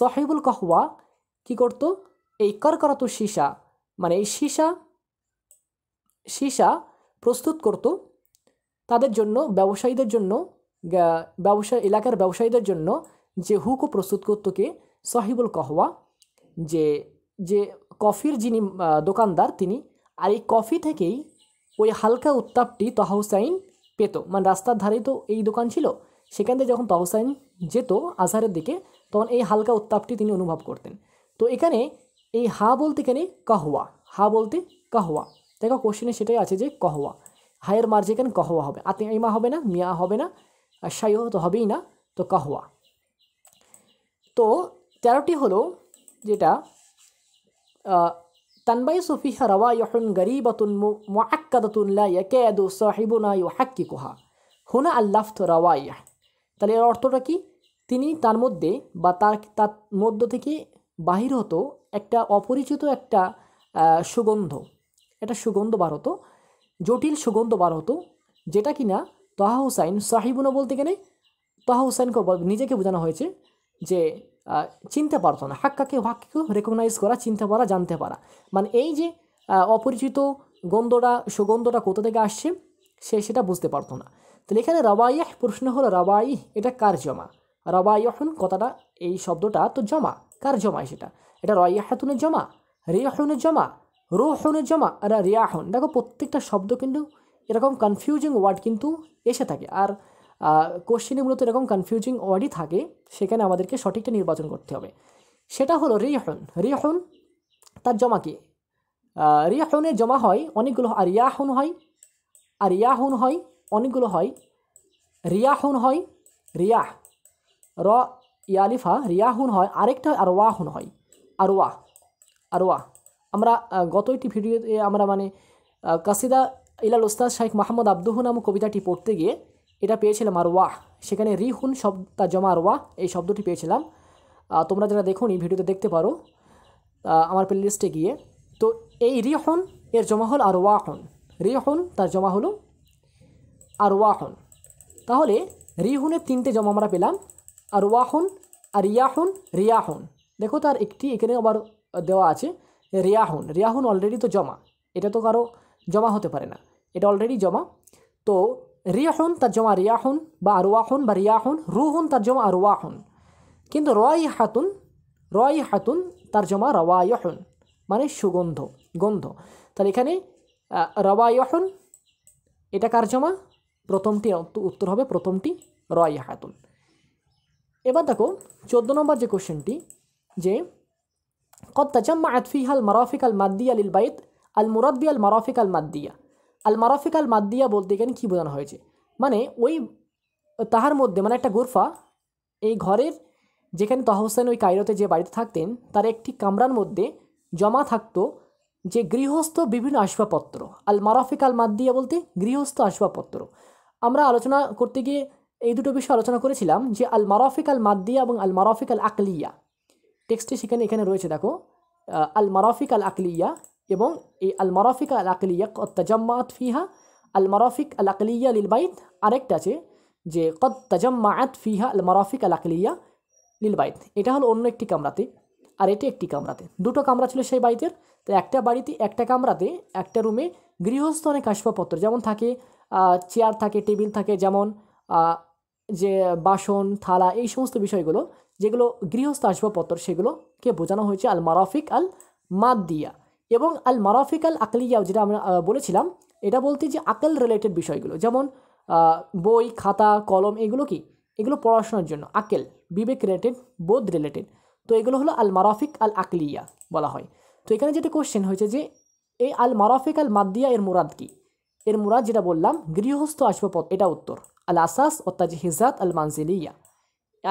সাহিবুল কহওয়া কি করত এই কর্করাত সীসা মানে এই সীসা সীসা প্রস্তুত করত তাদের জন্য ব্যবসায়ীদের জন্য ব্যবসা এলাকার ব্যবসায়ীদের জন্য যে হুকু প্রস্তুত করত কে সাহিবুল কহওয়া যে যে কফির যিনি দোকানদার তিনি আর এই কফি থেকেই ওই হালকা উত্তাপটি তহা হুসাইন পেত মানে রাস্তার ধারেই তো এই দোকান ছিল সেখান থেকে যখন তহসাইন যেত আজহারের দিকে তখন এই হালকা উত্তাপটি তিনি অনুভব করতেন তো এখানে এই হা বলতে এখানে কাহওয়া হা বলতে কাহওয়া দেখো কোশ্চেনে সেটাই আছে যে কহওয়া হায়ের মার্জে এখানে কহওয়া হবে আতিমা হবে না মিয়া হবে না আর সাইও তো হবেই না তো কাহওয়া তো তেরোটি হলো যেটা তানবাই সফিহা রাওয়া ইহন গরিবাতুন মুআক্কাদাতুন লা ইয়াকাদু সাহিবুনা কোহা হুনা আল্লাফত ইয়া তাহলে এর অর্থটা কি তিনি তার মধ্যে বা তার তার মধ্য থেকে বাহির হতো একটা অপরিচিত একটা সুগন্ধ এটা সুগন্ধ বার হতো জটিল সুগন্ধ বার হতো যেটা কিনা তাহা হুসাইন সাহিবুনা বলতে গেলে তাহা হুসাইনকে নিজেকে বোঝানো হয়েছে যে চিনতে পারতো না হাক্কাকে হাক্কাকে রেকগনাইজ করা চিনতে পারা জানতে পারা মানে এই যে অপরিচিত গন্ধটা সুগন্ধটা কোথা থেকে আসছে সে সেটা বুঝতে পারতো না তাহলে এখানে রাবাইহ প্রশ্ন হলো রাবাইহ এটা কার জমা রবাইহন কথাটা এই শব্দটা তো জমা কার জমা সেটা এটা রয়াহাতুনের জমা রেয়াহনের জমা রোহনের জমা আর রিয়াহন দেখো প্রত্যেকটা শব্দ কিন্তু এরকম কনফিউজিং ওয়ার্ড কিন্তু এসে থাকে আর কোশ্চেনে মূলত এরকম কনফিউজিং ওয়ার্ডই থাকে সেখানে আমাদেরকে সঠিকটা নির্বাচন করতে হবে সেটা হলো রিয়াহন রিয়াহন তার জমা কি রিয়াহনের জমা হয় অনেকগুলো আর ইয়াহন হয় আর ইয়াহন হয় অনেকগুলো হয় রিয়াহুন হয় রিয়াহ র ইয়ালিফা রিয়াহুন হয় আরেকটা হয় আর ওয়াহুন হয় আর আরওয়া আর আমরা গত একটি ভিডিওতে আমরা মানে কাসিদা ইলাল ওস্তাদ শাহেখ মাহমুদ আব্দুহ নামক কবিতাটি পড়তে গিয়ে এটা পেয়েছিলাম আর ওয়াহ সেখানে রিহুন শব্দ তার জমা আর ওয়াহ এই শব্দটি পেয়েছিলাম তোমরা যারা দেখুন এই ভিডিওতে দেখতে পারো আমার প্লেলিস্টে গিয়ে তো এই রিহন এর জমা হল আর ওয়াহন রিহন তার জমা হলো আর ওয়াহন তাহলে রিহুনের তিনটে জমা আমরা পেলাম আর ওয়াহন আর রিয়াহন রিয়াহন দেখো তার একটি এখানে আবার দেওয়া আছে রিয়াহন রিয়াহুন অলরেডি তো জমা এটা তো কারো জমা হতে পারে না এটা অলরেডি জমা তো রিয়াহন তার জমা রিয়াহন বা ওয়াহন বা রিয়াহন রুহুন তার জমা ওয়াহন কিন্তু রয় হাতুন রয় হাতুন তার জমা রওয়ায়হন মানে সুগন্ধ গন্ধ তাহলে এখানে রওয়ায়হন এটা কার জমা প্রথমটি উত্তর হবে প্রথমটি রয় হাতুন এবার দেখো চোদ্দো নম্বর যে কোশ্চেনটি যে কদ তাজাম্মা আতফিহা আল মারাফিক আল মাদ্দিয়া বাইত আল মুরাদ্দি আল মারাফিক আল মাদ্দিয়া আল মারাফিক আল মাদ্দিয়া বলতে গেলে কী বোঝানো হয়েছে মানে ওই তাহার মধ্যে মানে একটা গোরফা এই ঘরের যেখানে তহসেন ওই কায়রোতে যে বাড়িতে থাকতেন তার একটি কামরার মধ্যে জমা থাকতো যে গৃহস্থ বিভিন্ন আসবাবপত্র আল মারাফিক আল মাদ্দিয়া বলতে গৃহস্থ আসবাবপত্র আমরা আলোচনা করতে গিয়ে এই দুটো বিষয় আলোচনা করেছিলাম যে আল মারাফিক আল মাদ্দিয়া এবং আল মারাফিক আল আকলিয়া টেক্সটে সেখানে এখানে রয়েছে দেখো আল মারাফিক আল আকলিয়া এবং এই আল মারাফিক আল আকলিয়া কত্তাজাম্মাত ফিহা আল মারাফিক আল আকলিয়া লিল বাইত আরেকটা আছে যে কত্তাজাম্মাত ফিহা আল মারাফিক আল আকলিয়া লিল বাইত এটা হলো অন্য একটি কামরাতে আর এটি একটি কামরাতে দুটো কামরা ছিল সেই বাড়িতে তো একটা বাড়িতে একটা কামরাতে একটা রুমে গৃহস্থ অনেক আসবাবপত্র যেমন থাকে চেয়ার থাকে টেবিল থাকে যেমন যে বাসন থালা এই সমস্ত বিষয়গুলো যেগুলো গৃহস্থ আসবাবপত্র সেগুলোকে বোঝানো হয়েছে আল মারাফিক আল মাদ্দিয়া এবং আল মারাফিক আল আকলিয়াও যেটা আমরা বলেছিলাম এটা বলতে যে আকেল রিলেটেড বিষয়গুলো যেমন বই খাতা কলম এগুলো কি এগুলো পড়াশোনার জন্য আকেল বিবেক রিলেটেড বোধ রিলেটেড তো এগুলো হলো আল মারাফিক আল আকলিয়া বলা হয় তো এখানে যেটা কোশ্চেন হয়েছে যে এই আল মারাফিক আল মাদ্দিয়া এর মুরাদ কি এর মুরাদ যেটা বললাম গৃহস্থ আসবাবপত্র এটা উত্তর আল আসাস অর্থাৎ হিজাত আল মানজিলিয়া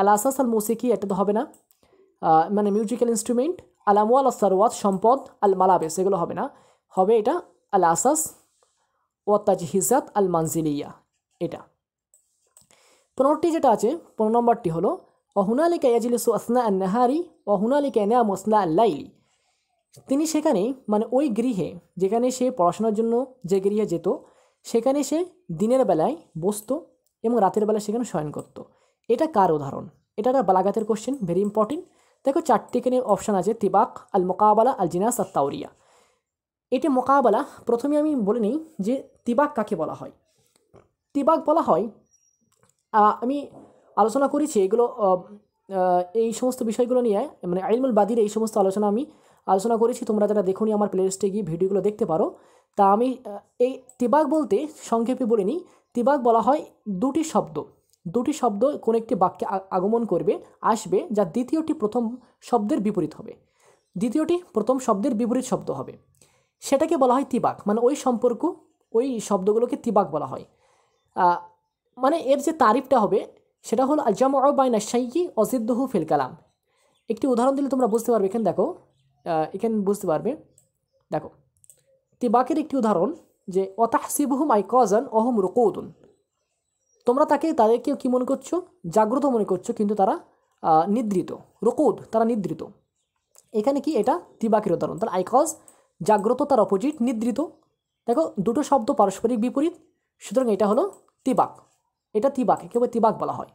আল আসাস আল মৌসিকি এটা তো হবে না মানে মিউজিক্যাল ইনস্ট্রুমেন্ট আল আমওয়াল সারওয়াত সম্পদ আল মালাবেস এগুলো হবে না হবে এটা আল আসাস ওয়াত্তাজ হিজাত আল মানজিলিয়া এটা পনেরোটি যেটা আছে পনেরো নম্বরটি হলো অহুনালিকা ইয়াজিলিসু আসনা আন নাহারি অহুনালিকা না মসলা আল্লাইলি তিনি সেখানে মানে ওই গৃহে যেখানে সে পড়াশোনার জন্য যে গৃহে যেত সেখানে সে দিনের বেলায় বসত এবং রাতের বেলায় সেখানে শয়ন করত এটা কার উদাহরণ এটা একটা বালাগাতের কোশ্চেন ভেরি ইম্পর্টেন্ট দেখো চারটি এখানে অপশান আছে তিবাক আল মোকাবালা আল জিনাস আর তাওরিয়া এটি মোকাবালা প্রথমে আমি বলে নিই যে তিবাক কাকে বলা হয় তিবাক বলা হয় আমি আলোচনা করেছি এগুলো এই সমস্ত বিষয়গুলো নিয়ে মানে আইলমুল বাদির এই সমস্ত আলোচনা আমি আলোচনা করেছি তোমরা যারা দেখুনি আমার লিস্টে গিয়ে ভিডিওগুলো দেখতে পারো তা আমি এই তিবাক বলতে সংক্ষেপে বলে নিই তিবাক বলা হয় দুটি শব্দ দুটি শব্দ কোনো একটি বাক্যে আগমন করবে আসবে যা দ্বিতীয়টি প্রথম শব্দের বিপরীত হবে দ্বিতীয়টি প্রথম শব্দের বিপরীত শব্দ হবে সেটাকে বলা হয় তিবাক মানে ওই সম্পর্ক ওই শব্দগুলোকে তিবাক বলা হয় মানে এর যে তারিফটা হবে সেটা হলো জামা বাইনা শাইকি অজিদ্দহু ফিল কালাম একটি উদাহরণ দিলে তোমরা বুঝতে পারবে এখানে দেখো এখানে বুঝতে পারবে দেখো তিবাকের একটি উদাহরণ যে অতাহসিবহু মাই কজন অহম রুকৌদুন তোমরা তাকে তাদেরকে কী মনে করছো জাগ্রত মনে করছো কিন্তু তারা নিদ্রিত রকৌদ তারা নিদ্রিত এখানে কি এটা তিবাকের উদাহরণ তার আইকজ জাগ্রত তার অপোজিট নিদ্রিত দেখো দুটো শব্দ পারস্পরিক বিপরীত সুতরাং এটা হলো তিবাক এটা তিবাক বলে তিবাক বলা হয়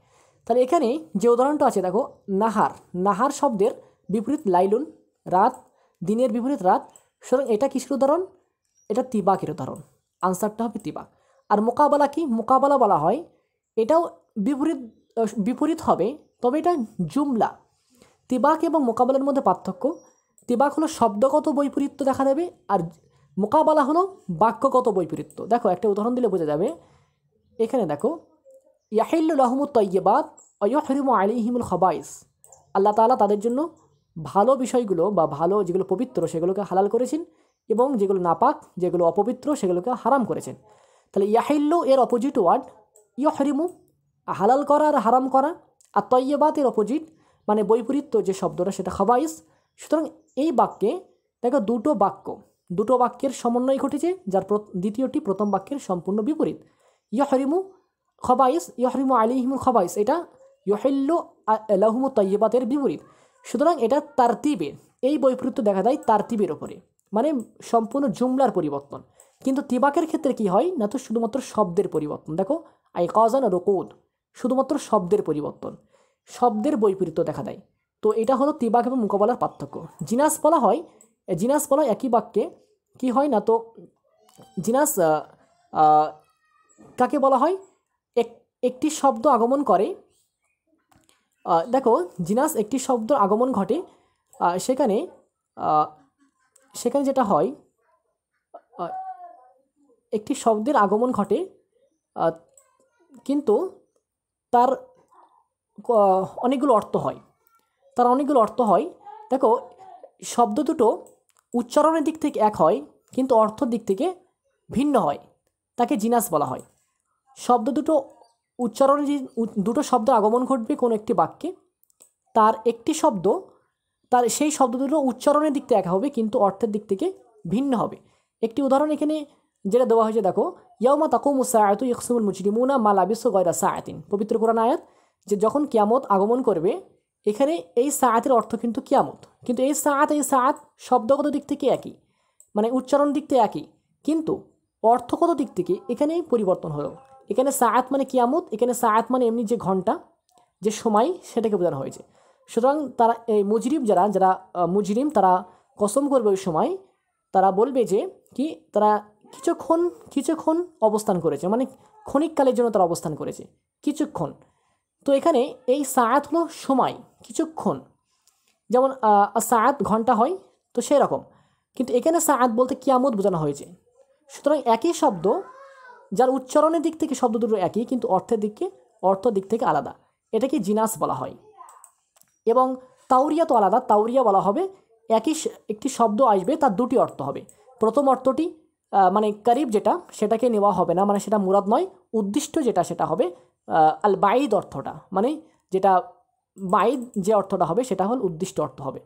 তাহলে এখানে যে উদাহরণটা আছে দেখো নাহার নাহার শব্দের বিপরীত লাইলুন রাত দিনের বিপরীত রাত সুতরাং এটা কিসের উদাহরণ এটা তিবাকের উদাহরণ আনসারটা হবে তিবাক আর মোকাবেলা কি মোকাবেলা বলা হয় এটাও বিপরীত বিপরীত হবে তবে এটা জুমলা তিবাক এবং মোকাবেলার মধ্যে পার্থক্য তিবাক হলো শব্দগত বৈপরীত্য দেখা দেবে আর মোকাবেলা হলো বাক্যগত বৈপরীত্য দেখো একটা উদাহরণ দিলে বোঝা যাবে এখানে দেখো ইয়াহিল্লু আহমুদ তৈবাদ অয়হরিম আলিহিম খবাইস আল্লাহ তালা তাদের জন্য ভালো বিষয়গুলো বা ভালো যেগুলো পবিত্র সেগুলোকে হালাল করেছেন এবং যেগুলো নাপাক যেগুলো অপবিত্র সেগুলোকে হারাম করেছেন তাহলে ইয়াহিল্লু এর অপোজিট ওয়ার্ড ইয়হরিমু হালাল করা আর হারাম করা আর তৈবাত এর অপোজিট মানে বৈপরীত্য যে শব্দটা সেটা খবাইস সুতরাং এই বাক্যে দেখো দুটো বাক্য দুটো বাক্যের সমন্বয় ঘটেছে যার দ্বিতীয়টি প্রথম বাক্যের সম্পূর্ণ বিপরীত ইয়হরিমু খবাইস ইহরিমু আলিহিমুল খবাইস এটা ইহিল্ল লাহুমু তৈবাতের বিপরীত সুতরাং এটা তারতিবে এই বৈপরীত্য দেখা যায় তারতিবের ওপরে মানে সম্পূর্ণ জুমলার পরিবর্তন কিন্তু তিবাকের ক্ষেত্রে কি হয় না তো শুধুমাত্র শব্দের পরিবর্তন দেখো আই কজান রকুদ শুধুমাত্র শব্দের পরিবর্তন শব্দের বৈপরীত্য দেখা দেয় তো এটা হলো তিবাক এবং মোকাবেলার পার্থক্য জিনাস বলা হয় জিনাস বলা একই বাক্যে কি হয় না তো জিনাস কাকে বলা হয় একটি শব্দ আগমন করে দেখো জিনাস একটি শব্দ আগমন ঘটে সেখানে সেখানে যেটা হয় একটি শব্দের আগমন ঘটে কিন্তু তার অনেকগুলো অর্থ হয় তার অনেকগুলো অর্থ হয় দেখো শব্দ দুটো উচ্চারণের দিক থেকে এক হয় কিন্তু অর্থর দিক থেকে ভিন্ন হয় তাকে জিনাস বলা হয় শব্দ দুটো উচ্চারণে যে দুটো শব্দ আগমন ঘটবে কোনো একটি বাক্যে তার একটি শব্দ তার সেই শব্দ দুটো উচ্চারণের দিক থেকে একা হবে কিন্তু অর্থের দিক থেকে ভিন্ন হবে একটি উদাহরণ এখানে যেটা দেওয়া হয়েছে দেখো ইয়াউমা তাকুম সায়াতু ইকসুমুল মুচরিমুনা মা লাবিস গয়রা সায়াতিন পবিত্র কোরআন আয়াত যে যখন কিয়ামত আগমন করবে এখানে এই সায়াতের অর্থ কিন্তু কিয়ামত কিন্তু এই সায়াত এই সায়াত শব্দগত দিক থেকে একই মানে উচ্চারণ দিক থেকে একই কিন্তু অর্থগত দিক থেকে এখানেই পরিবর্তন হলো এখানে সায়াত মানে কিয়ামত এখানে সায়াত মানে এমনি যে ঘন্টা যে সময় সেটাকে বোঝানো হয়েছে সুতরাং তারা এই মুজরিম যারা যারা মুজরিম তারা কসম করবে ওই সময় তারা বলবে যে কি তারা কিছুক্ষণ কিছুক্ষণ অবস্থান করেছে মানে ক্ষণিককালের জন্য তারা অবস্থান করেছে কিছুক্ষণ তো এখানে এই সায়াত হলো সময় কিছুক্ষণ যেমন সায়াত ঘন্টা হয় তো সেরকম কিন্তু এখানে সায়াত বলতে কিয়ামত বোঝানো হয়েছে সুতরাং একই শব্দ যার উচ্চারণের দিক থেকে শব্দ দুটো একই কিন্তু অর্থের দিকে অর্থ দিক থেকে আলাদা এটাকে জিনাস বলা হয় এবং তাউরিয়া তো আলাদা তাউরিয়া বলা হবে একই একটি শব্দ আসবে তার দুটি অর্থ হবে প্রথম অর্থটি মানে করিব যেটা সেটাকে নেওয়া হবে না মানে সেটা মুরাদ নয় উদ্দিষ্ট যেটা সেটা হবে আল বাইদ অর্থটা মানে যেটা বাইদ যে অর্থটা হবে সেটা হল উদ্দিষ্ট অর্থ হবে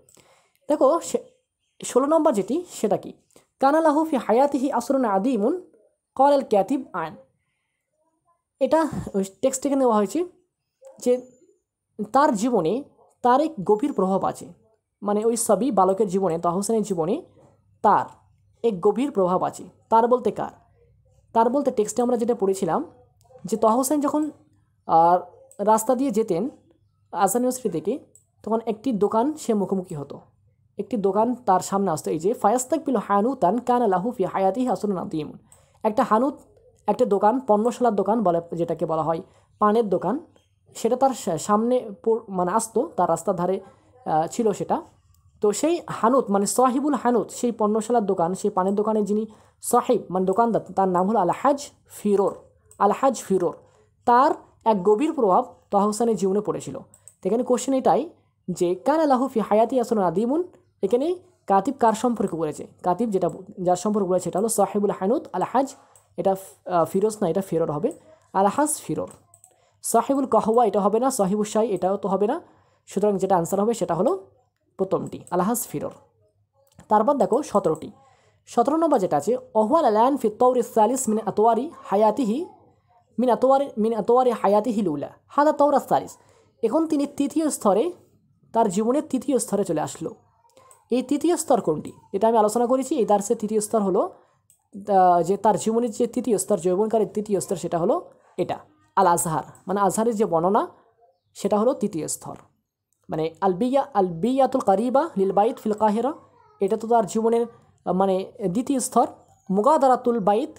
দেখো ষোলো নম্বর যেটি সেটা কি কানালাহুফি হায়াতিহি আসরুন আদিমুন কল এল ক্যাথিব আয়ন এটা টেক্সট এখানে দেওয়া হয়েছে যে তার জীবনে তার এক গভীর প্রভাব আছে মানে ওই সবই বালকের জীবনে তা হোসেনের জীবনে তার এক গভীর প্রভাব আছে তার বলতে কার তার বলতে টেক্সটে আমরা যেটা পড়েছিলাম যে তহ হোসেন যখন রাস্তা দিয়ে যেতেন আসান ইউনিভার্সিটি থেকে তখন একটি দোকান সে মুখোমুখি হতো একটি দোকান তার সামনে আসতো এই যে ফায়াস্তাক পিল হায়ানু তান কান আলাহু ফি হায়াতি হাসনুন আদিমুন একটা হানুত একটা দোকান পণ্যশালার দোকান বলে যেটাকে বলা হয় পানের দোকান সেটা তার সামনে মানে আসতো তার রাস্তার ধারে ছিল সেটা তো সেই হানুত মানে সাহিবুল হানুত সেই পণ্যশালার দোকান সেই পানের দোকানে যিনি সাহেব মানে দোকানদার তার নাম হলো আলহাজ ফিরোর আলহাজ ফিরোর তার এক গভীর প্রভাব তহা জীবনে পড়েছিল এখানে কোশ্চেন এটাই যে কান আলাহু ফি হায়াতি আসন আদিমুন এখানে কাতিব কার সম্পর্কে বলেছে কাতিব যেটা যার সম্পর্কে বলেছে এটা হলো সাহেবুল হানুদ আল হাজ এটা ফিরোজ না এটা ফিরোর হবে আল হাজ ফিরোর সাহেবুল কাহওয়া এটা হবে না সাহেবুল শাহী এটাও তো হবে না সুতরাং যেটা আনসার হবে সেটা হলো প্রথমটি আলহাজ ফিরোর তারপর দেখো সতেরোটি সতেরো নম্বর যেটা আছে অহওয়াল আলায়ন ফিত্তৌর সালিস মিন আতোয়ারি হায়াতিহি মিন আতোয়ারি মিন আতোয়ারি হায়াতিহি লুলা হাদা তৌরা সালিস এখন তিনি তৃতীয় স্তরে তার জীবনের তৃতীয় স্তরে চলে আসলো এই তৃতীয় স্তর কোনটি এটা আমি আলোচনা করেছি এই দার্সের তৃতীয় স্তর হলো যে তার জীবনের যে তৃতীয় স্তর যৌবনকারের তৃতীয় স্তর সেটা হলো এটা আল আজহার মানে আজহারের যে বর্ণনা সেটা হলো তৃতীয় স্তর মানে আলবিয়া আলবিয়াতুল কারিবা লিলবাইত ফিল কাহেরা এটা তো তার জীবনের মানে দ্বিতীয় স্তর মুগাদারাতুল বাইত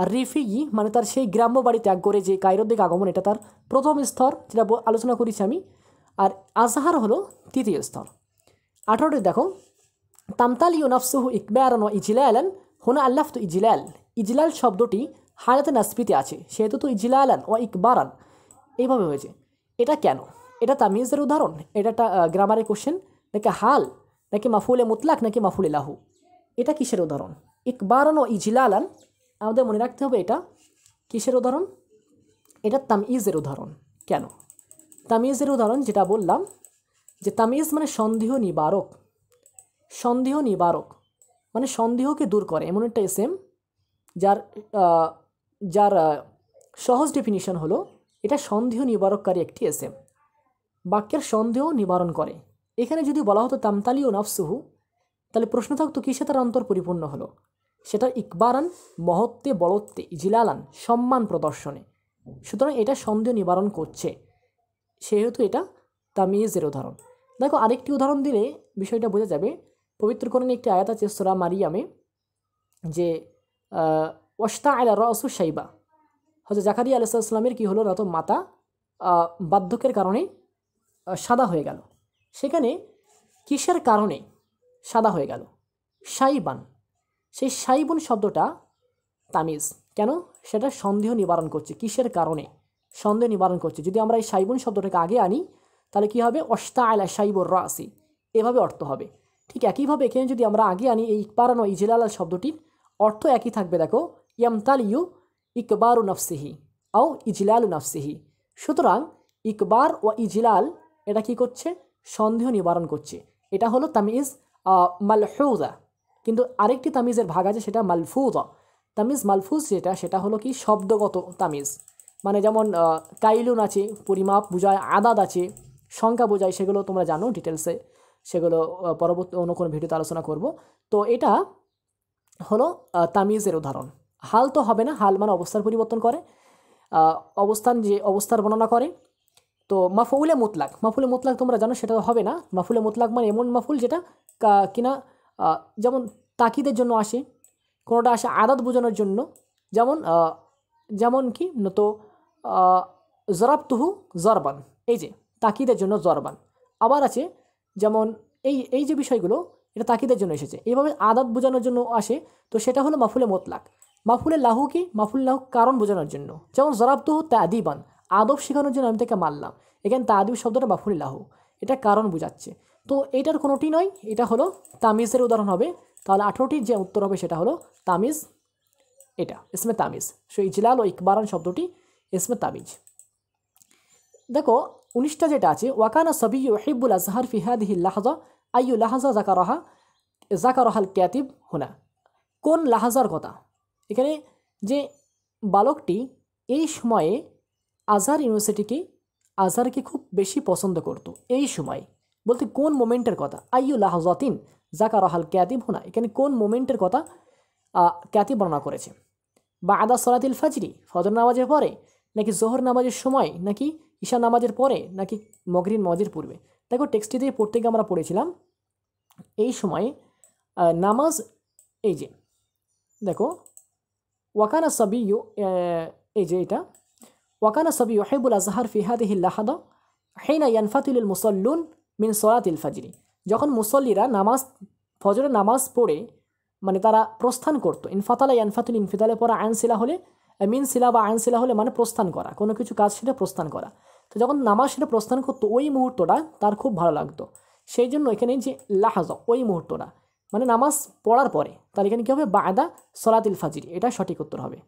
আর রিফিগি মানে তার সেই গ্রাম্য বাড়ি ত্যাগ করে যে কায়রোর দিকে আগমন এটা তার প্রথম স্তর যেটা আলোচনা করেছি আমি আর আজহার হলো তৃতীয় স্তর আঠারোটি দেখো তামতালি নফসুহু ইকবারান ও ইজিলালান হোনা আল্লাফতু ইজিলাল ইজিলাল শব্দটি হায়াতে নাসপিতে আছে সেহেতু তো ইজিলালান ও ইকবারান এইভাবে হয়েছে এটা কেন এটা তামিজের উদাহরণ এটা একটা গ্রামারের কোশ্চেন নাকি হাল নাকি মাফুলে মুতলাক নাকি মাফুলে লাহু এটা কিসের উদাহরণ ইকবারন ও ইজিলালান আমাদের মনে রাখতে হবে এটা কিসের উদাহরণ এটা তামিজের উদাহরণ কেন তামিজের উদাহরণ যেটা বললাম যে তামিজ মানে সন্দেহ নিবারক সন্দেহ নিবারক মানে সন্দেহকে দূর করে এমন একটা এস এম যার যার সহজ ডেফিনিশন হলো এটা সন্দেহ নিবারককারী একটি এস এম বাক্যের সন্দেহ নিবারণ করে এখানে যদি বলা হতো তামতালি ও নফসুহু তাহলে প্রশ্ন থাকতো কিসে তার অন্তর পরিপূর্ণ হলো সেটা ইকবারান মহত্বে বলত্বে জিলালান সম্মান প্রদর্শনে সুতরাং এটা সন্দেহ নিবারণ করছে সেহেতু এটা তামিজের উদাহরণ দেখো আরেকটি উদাহরণ দিলে বিষয়টা বোঝা যাবে পবিত্র কোরআনে একটি আয়াত আছে সোরা মারিয়ামে যে ওয়াস্তা আলা রসু সাইবা হজরত জাকারি আলাইসাল্লামের কী হলো রত মাতা বার্ধক্যের কারণে সাদা হয়ে গেল সেখানে কিসের কারণে সাদা হয়ে গেল সাইবান সেই সাইবন শব্দটা তামিজ কেন সেটা সন্দেহ নিবারণ করছে কিসের কারণে সন্দেহ নিবারণ করছে যদি আমরা এই সাইবন শব্দটাকে আগে আনি তাহলে কি হবে অস্তা আলা সাইবর রাসি এভাবে অর্থ হবে ঠিক একইভাবে এখানে যদি আমরা আগে আনি এই ইকবারানো ইজিলাল শব্দটির অর্থ একই থাকবে দেখো ইকবার ইকবারু নফসিহি আও ইজিলাল নফসিহি সুতরাং ইকবার ও ইজিলাল এটা কি করছে সন্দেহ নিবারণ করছে এটা হলো তামিজ মালহৌদা কিন্তু আরেকটি তামিজের ভাগ আছে সেটা মালফুদা তামিজ মালফুজ যেটা সেটা হলো কি শব্দগত তামিজ মানে যেমন কাইলুন আছে পরিমাপ বোঝায় আদাদ আছে সংখ্যা বোঝায় সেগুলো তোমরা জানো ডিটেলসে সেগুলো পরবর্তী অন্য কোনো ভিডিওতে আলোচনা করব তো এটা হলো তামিজের উদাহরণ হাল তো হবে না হাল মানে অবস্থার পরিবর্তন করে অবস্থান যে অবস্থার বর্ণনা করে তো মাফুলে মুতলাক মাফুলে মুতলাক তোমরা জানো সেটা তো হবে না মাফুলে মুতলাক মানে এমন মাফুল যেটা কিনা যেমন তাকিদের জন্য আসে কোনোটা আসে আদাত বোঝানোর জন্য যেমন যেমন কি তো জরাব তুহু জরবান এই যে তাকিদের জন্য জরবান আবার আছে যেমন এই এই যে বিষয়গুলো এটা তাকিদের জন্য এসেছে এইভাবে আদাত বোঝানোর জন্য আসে তো সেটা হলো মাফুলে মতলাক মাফুলে লাহু কি মাফুল লাহু কারণ বোঝানোর জন্য যেমন জরাবতুহ তাদিবান আদব শেখানোর জন্য আমি তাকে মারলাম এখানে তাদিব শব্দটা মাফুলে লাহু এটা কারণ বোঝাচ্ছে তো এটার কোনোটি নয় এটা হলো তামিজের উদাহরণ হবে তাহলে আঠেরোটির যে উত্তর হবে সেটা হলো তামিজ এটা ইসমে তামিজ সো ইজলাল ও ইকবারান শব্দটি ইসমে তামিজ দেখো উনিশটা যেটা আছে ওয়াকানা সবি ওহিবুল আজহার ফিহাদিহি লাহজা আইউ লাহাজা জাকারহা জাকারহাল ক্যাতিব হোনা কোন লাহাজার কথা এখানে যে বালকটি এই সময়ে আজহার ইউনিভার্সিটিকে আজহারকে খুব বেশি পছন্দ করত এই সময় বলতে কোন মোমেন্টের কথা আইউ লাহজাতিন জাকারহাল ক্যাতিব হোনা এখানে কোন মোমেন্টের কথা ক্যাতিব বর্ণনা করেছে বা আদা সরাতিল ফাজরি ফজর নামাজের পরে নাকি জোহর নামাজের সময় নাকি ঈশা নামাজের পরে নাকি মগরীর নমাজের পূর্বে দেখো টেক্সটিতে গিয়ে আমরা পড়েছিলাম এই সময় নামাজ এই যে দেখো ওয়াকানা সাবি এই যে এটা ওয়াকানা সাবি ওহেবুল আজহার ফিহাদ লাহাদা হেনা ইয়ানফাতুল মুসল্লুন মিন ইল ফাজিরি যখন মুসল্লিরা নামাজ ফজরে নামাজ পড়ে মানে তারা প্রস্থান করতো ইনফাতালা ইয়ানফাতুল ইনফিতালে পড়া আইনশিলা হলে মিন শিলা বা আইনশিলা হলে মানে প্রস্থান করা কোনো কিছু কাজ সেটা প্রস্থান করা তো যখন নামাজ সেটা প্রস্থান করতো ওই মুহূর্তটা তার খুব ভালো লাগতো সেই জন্য এখানে যে লাহাজ ওই মুহূর্তটা মানে নামাজ পড়ার পরে তার এখানে কী হবে বায়দা সলাতিল ফাজির এটা সঠিক উত্তর হবে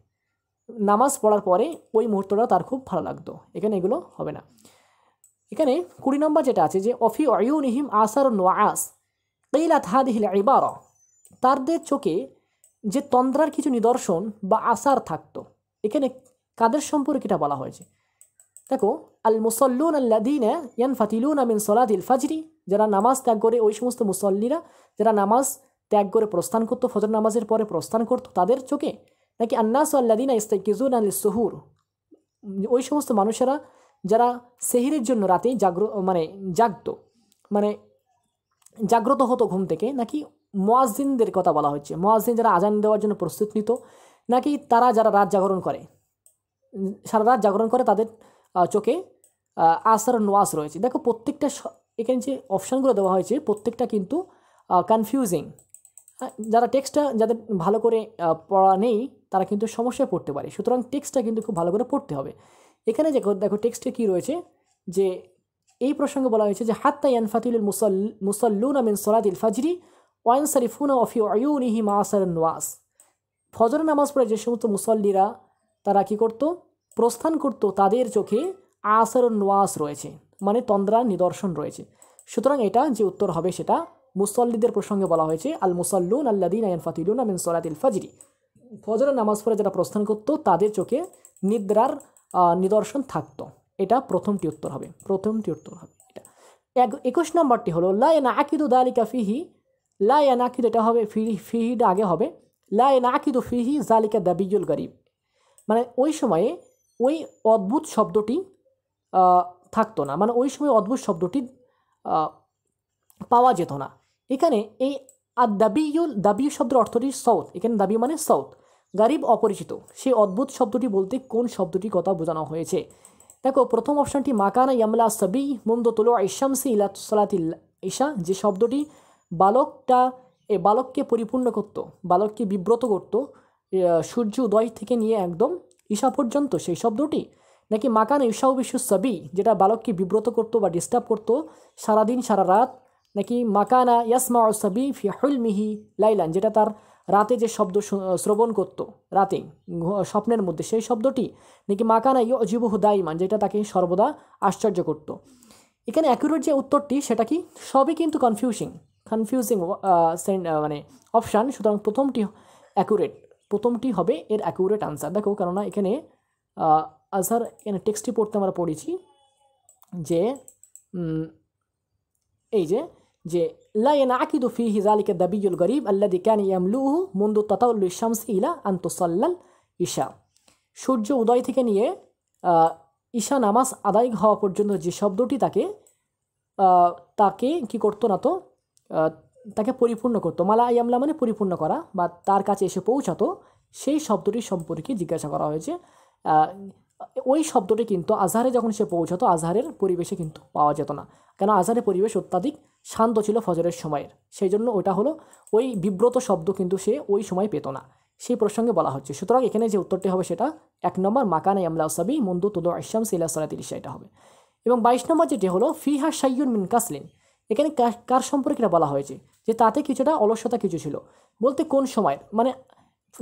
নামাজ পড়ার পরে ওই মুহূর্তটা তার খুব ভালো লাগতো এখানে এগুলো হবে না এখানে কুড়ি নম্বর যেটা আছে যে অফি নিহিম আসার নোয়াস কেইলাত হাদিহিল ইবার তারদের চোখে যে তন্দ্রার কিছু নিদর্শন বা আসার থাকতো এখানে কাদের সম্পর্কে এটা বলা হয়েছে দেখো আল মুসল্লুন আল্লাদিনা ইয়ান ফাতিলুন আমিন সলাদ ফাজরি যারা নামাজ ত্যাগ করে ওই সমস্ত মুসল্লিরা যারা নামাজ ত্যাগ করে প্রস্থান করতো ফজর নামাজের পরে প্রস্থান করতো তাদের চোখে নাকি আন্নাস আল্লাদিনা কিজুন আল সহুর ওই সমস্ত মানুষেরা যারা সেহিরের জন্য রাতে জাগ্র মানে জাগত মানে জাগ্রত হতো ঘুম থেকে নাকি মোয়াজিনদের কথা বলা হচ্ছে মোয়াজিন যারা আজান দেওয়ার জন্য প্রস্তুত নিত নাকি তারা যারা রাত জাগরণ করে সারা রাত জাগরণ করে তাদের চোখে আসার নোয়াস রয়েছে দেখো প্রত্যেকটা এখানে যে অপশানগুলো দেওয়া হয়েছে প্রত্যেকটা কিন্তু কনফিউজিং যারা টেক্সটটা যাদের ভালো করে পড়া নেই তারা কিন্তু সমস্যায় পড়তে পারে সুতরাং টেক্সটটা কিন্তু খুব ভালো করে পড়তে হবে এখানে যে দেখো টেক্সটে কী রয়েছে যে এই প্রসঙ্গে বলা হয়েছে যে হাত্তা ইয়ানফাতিলুল মুসল মুসল্লুনা মিন সলাতিল ফাজরি ওয়ান সারিফুন অফি অয়ুনিহি মাসার নোয়াস ফজর নামাজ পড়ে যে সমস্ত মুসল্লিরা তারা কি করত প্রস্থান করত তাদের চোখে আসর নোয়াস রয়েছে মানে তন্দ্রার নিদর্শন রয়েছে সুতরাং এটা যে উত্তর হবে সেটা মুসল্লিদের প্রসঙ্গে বলা হয়েছে আল মুসল্লুন আল্লাদিন আয়ন ফাতিলুন আমিন সোলাতিল ফাজিরি ফজর নামাজ পড়ে যারা প্রস্থান করতো তাদের চোখে নিদ্রার নিদর্শন থাকতো এটা প্রথমটি উত্তর হবে প্রথমটি উত্তর হবে এটা এক একুশ নম্বরটি হলো লায়না আকিদু দালিকা ফিহি লায়না আকিদ এটা হবে ফিহি ফিহিটা আগে হবে লায়না আকিদু ফিহি জালিকা বিজুল গরিব মানে ওই সময়ে ওই অদ্ভুত শব্দটি থাকতো না মানে ওই সময় অদ্ভুত শব্দটি পাওয়া যেত না এখানে এই আর দাবিউ দাবিউ শব্দের অর্থটি সাউথ এখানে দাবি মানে সাউথ গারিব অপরিচিত সেই অদ্ভুত শব্দটি বলতে কোন শব্দটির কথা বোঝানো হয়েছে দেখো প্রথম অপশানটি মাকানা ইয়ামলা সাবি মন্দ তোলো ইশামসি ইলা ইশা যে শব্দটি বালকটা এ বালককে পরিপূর্ণ করত বালককে বিব্রত করত সূর্য উদয় থেকে নিয়ে একদম ঈশা পর্যন্ত সেই শব্দটি নাকি মাকান ঈশা বিশু সবি যেটা বালককে বিব্রত করতো বা ডিস্টার্ব করতো সারাদিন সারা রাত নাকি মাকানা ইয়াসমা সবি ফিহুল মিহি লাইলান যেটা তার রাতে যে শব্দ শ্রবণ করত রাতে স্বপ্নের মধ্যে সেই শব্দটি নাকি মাকানা ইয় অজীব হুদাইমান যেটা তাকে সর্বদা আশ্চর্য করত এখানে অ্যাকুরেট যে উত্তরটি সেটা কি সবই কিন্তু কনফিউজিং কনফিউজিং মানে অপশান সুতরাং প্রথমটি অ্যাকুরেট প্রথমটি হবে এর অ্যাকুরেট আনসার দেখো কেননা এখানে আর স্যার এখানে টেক্সটটি পড়তে আমরা পড়েছি যে এই যে যে লা ইয়ানাকিদু ফিহি যালিকা দাবিউল গরিব আল্লা ক্যান ইয়াম ইয়ামলুহু মন্দু তাতাউলু শামসি ইলা আন ঈশা সূর্য উদয় থেকে নিয়ে ঈশা নামাজ আদায় হওয়া পর্যন্ত যে শব্দটি তাকে তাকে কি করতো না তো তাকে পরিপূর্ণ করতো মালা ইয়ামলা মানে পরিপূর্ণ করা বা তার কাছে এসে পৌঁছাতো সেই শব্দটি সম্পর্কে জিজ্ঞাসা করা হয়েছে ওই শব্দটি কিন্তু আজহারে যখন সে পৌঁছাতো আজহারের পরিবেশে কিন্তু পাওয়া যেত না কেন আজহারের পরিবেশ অত্যাধিক শান্ত ছিল ফজরের সময়ের সেই জন্য ওটা হলো ওই বিব্রত শব্দ কিন্তু সে ওই সময় পেত না সেই প্রসঙ্গে বলা হচ্ছে সুতরাং এখানে যে উত্তরটি হবে সেটা এক নম্বর মাকানা ইয়ামলাউসাবি মন্দু তদু আশাম সিলা তিরিশ এটা হবে এবং বাইশ নম্বর যেটি হলো ফিহা সাইয়ুন মিন কাসলিন এখানে কার সম্পর্কে বলা হয়েছে যে তাতে কিছুটা অলসতা কিছু ছিল বলতে কোন সময়ের মানে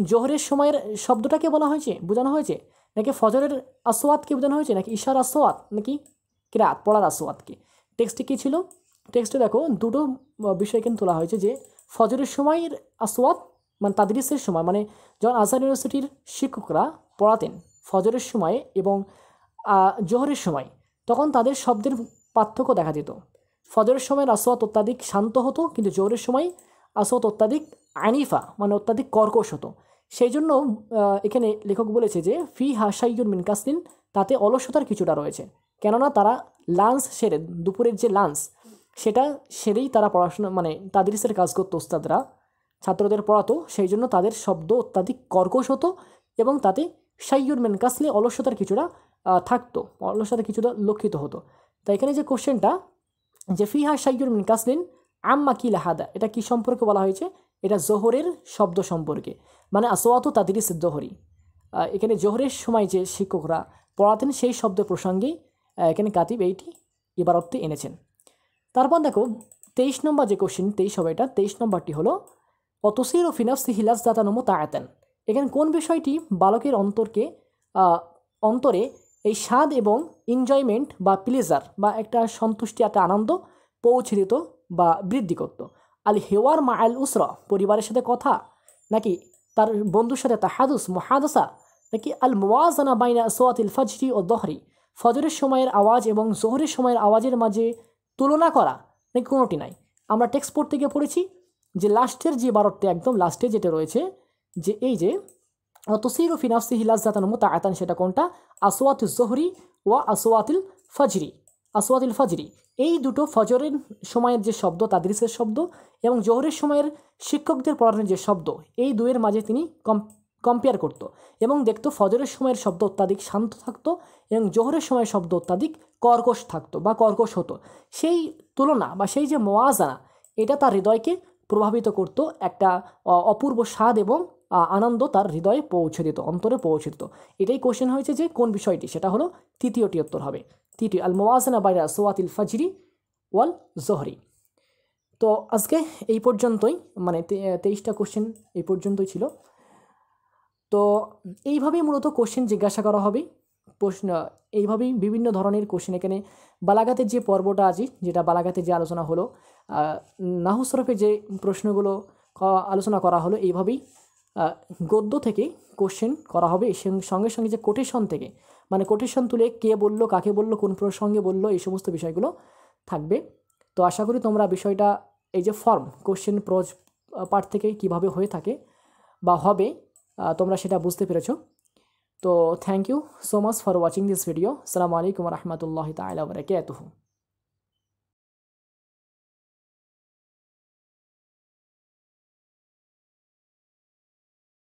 জোহরের সময়ের শব্দটাকে বলা হয়েছে বোঝানো হয়েছে নাকি ফজরের আসোয়াদকে বোঝানো হয়েছে নাকি ঈশার আসোয়াদ নাকি কিরাত পড়ার আসোয়াদকে টেক্সটে কী ছিল টেক্সটে দেখো দুটো বিষয় কিন্তু তোলা হয়েছে যে ফজরের সময়ের আসোয়াদ মানে তাদরিসের সময় মানে যখন আজহার ইউনিভার্সিটির শিক্ষকরা পড়াতেন ফজরের সময়ে এবং জোহরের সময় তখন তাদের শব্দের পার্থক্য দেখা যেত ফজরের সময় আসোয়াত অত্যাধিক শান্ত হতো কিন্তু জোহরের সময় আসোয়াত অত্যাধিক আনিফা মানে অত্যাধিক কর্কশ হতো সেই জন্য এখানে লেখক বলেছে যে ফি হাসাইয়ুর মিনকাসিন তাতে অলসতার কিছুটা রয়েছে কেননা তারা লাঞ্চ সেরে দুপুরের যে লাঞ্চ সেটা সেরেই তারা পড়াশোনা মানে তাদের কাজ করতো ওস্তাদরা ছাত্রদের পড়াতো সেই জন্য তাদের শব্দ অত্যাধিক কর্কশ হতো এবং তাতে সাইয়ুর মেনকাসলে অলসতার কিছুটা থাকতো অলস্যতার কিছুটা লক্ষিত হতো তাই এখানে যে কোশ্চেনটা যে ফিহা সাইয়ুর মিনকাসলিন আম্মা কি লাহাদা এটা কি সম্পর্কে বলা হয়েছে এটা জোহরের শব্দ সম্পর্কে মানে আসওয়াতু তাদেরই সিদ্ধহরি এখানে জোহরের সময় যে শিক্ষকরা পড়াতেন সেই শব্দ প্রসঙ্গেই এখানে কাতিব এইটি ইবারত্বে এনেছেন তারপর দেখো তেইশ নম্বর যে কোশ্চিন তেইশ হবে এটা তেইশ নম্বরটি হলো অতসির ও সি হিলাস দাতানুমো তায়াতেন এখানে কোন বিষয়টি বালকের অন্তরকে অন্তরে এই স্বাদ এবং এনজয়মেন্ট বা প্লেজার বা একটা সন্তুষ্টি একটা আনন্দ পৌঁছে দিত বা বৃদ্ধি করত আল হেওয়ার মা আল উসরা পরিবারের সাথে কথা নাকি তার বন্ধুর সাথে তাহাদুস মহাদসা নাকি আল মোয়াজানা বাইনা সোয়াতিল ফজরি ও দহরি ফজরের সময়ের আওয়াজ এবং জোহরের সময়ের আওয়াজের মাঝে তুলনা করা নাকি কোনোটি নাই আমরা টেক্সট পড়তে থেকে পড়েছি যে লাস্টের যে বারোটটা একদম লাস্টে যেটা রয়েছে যে এই যে তসিরু ফিনাফসি হিলাজাতান মোতা আয়তান সেটা কোনটা আসোয়াতুল জোহরি ওয়া আসোয়াতিল ফজরি আসওয়াতিল ফজরি এই দুটো ফজরের সময়ের যে শব্দ তাদরিসের শব্দ এবং জোহরের সময়ের শিক্ষকদের পড়ানোর যে শব্দ এই দুয়ের মাঝে তিনি কম কম্পেয়ার করত এবং দেখতো ফজরের সময়ের শব্দ অত্যাধিক শান্ত থাকতো এবং জোহরের সময়ের শব্দ অত্যাধিক কর্কশ থাকতো বা কর্কশ হতো সেই তুলনা বা সেই যে মোয়াজানা এটা তার হৃদয়কে প্রভাবিত করত একটা অপূর্ব স্বাদ এবং আনন্দ তার হৃদয়ে পৌঁছে দিত অন্তরে পৌঁছে দিত এটাই কোশ্চেন হয়েছে যে কোন বিষয়টি সেটা হলো তৃতীয়টি উত্তর হবে তৃতীয় আল মোয়াজানা বাইরা সোয়াতিল ফাজরি ওয়াল জহরি তো আজকে এই পর্যন্তই মানে তেইশটা কোশ্চেন এই পর্যন্তই ছিল তো এইভাবেই মূলত কোশ্চেন জিজ্ঞাসা করা হবে প্রশ্ন এইভাবেই বিভিন্ন ধরনের কোশ্চেন এখানে বালাঘাতের যে পর্বটা আছে যেটা বালাঘাতে যে আলোচনা হলো নাহুসরফে যে প্রশ্নগুলো আলোচনা করা হলো এইভাবেই গদ্য থেকে কোশ্চেন করা হবে সঙ্গে সঙ্গে যে কোটেশন থেকে মানে কোটেশন তুলে কে বলল কাকে বলল কোন প্রসঙ্গে বলল এই সমস্ত বিষয়গুলো থাকবে তো আশা করি তোমরা বিষয়টা এই যে ফর্ম কোশ্চেন প্রজ পার্ট থেকে কিভাবে হয়ে থাকে বা হবে তোমরা সেটা বুঝতে পেরেছ তো thank you so much for watching this video সালামু আলাইকুম রহমতুল্লাহ তাইলা বরকাতুহু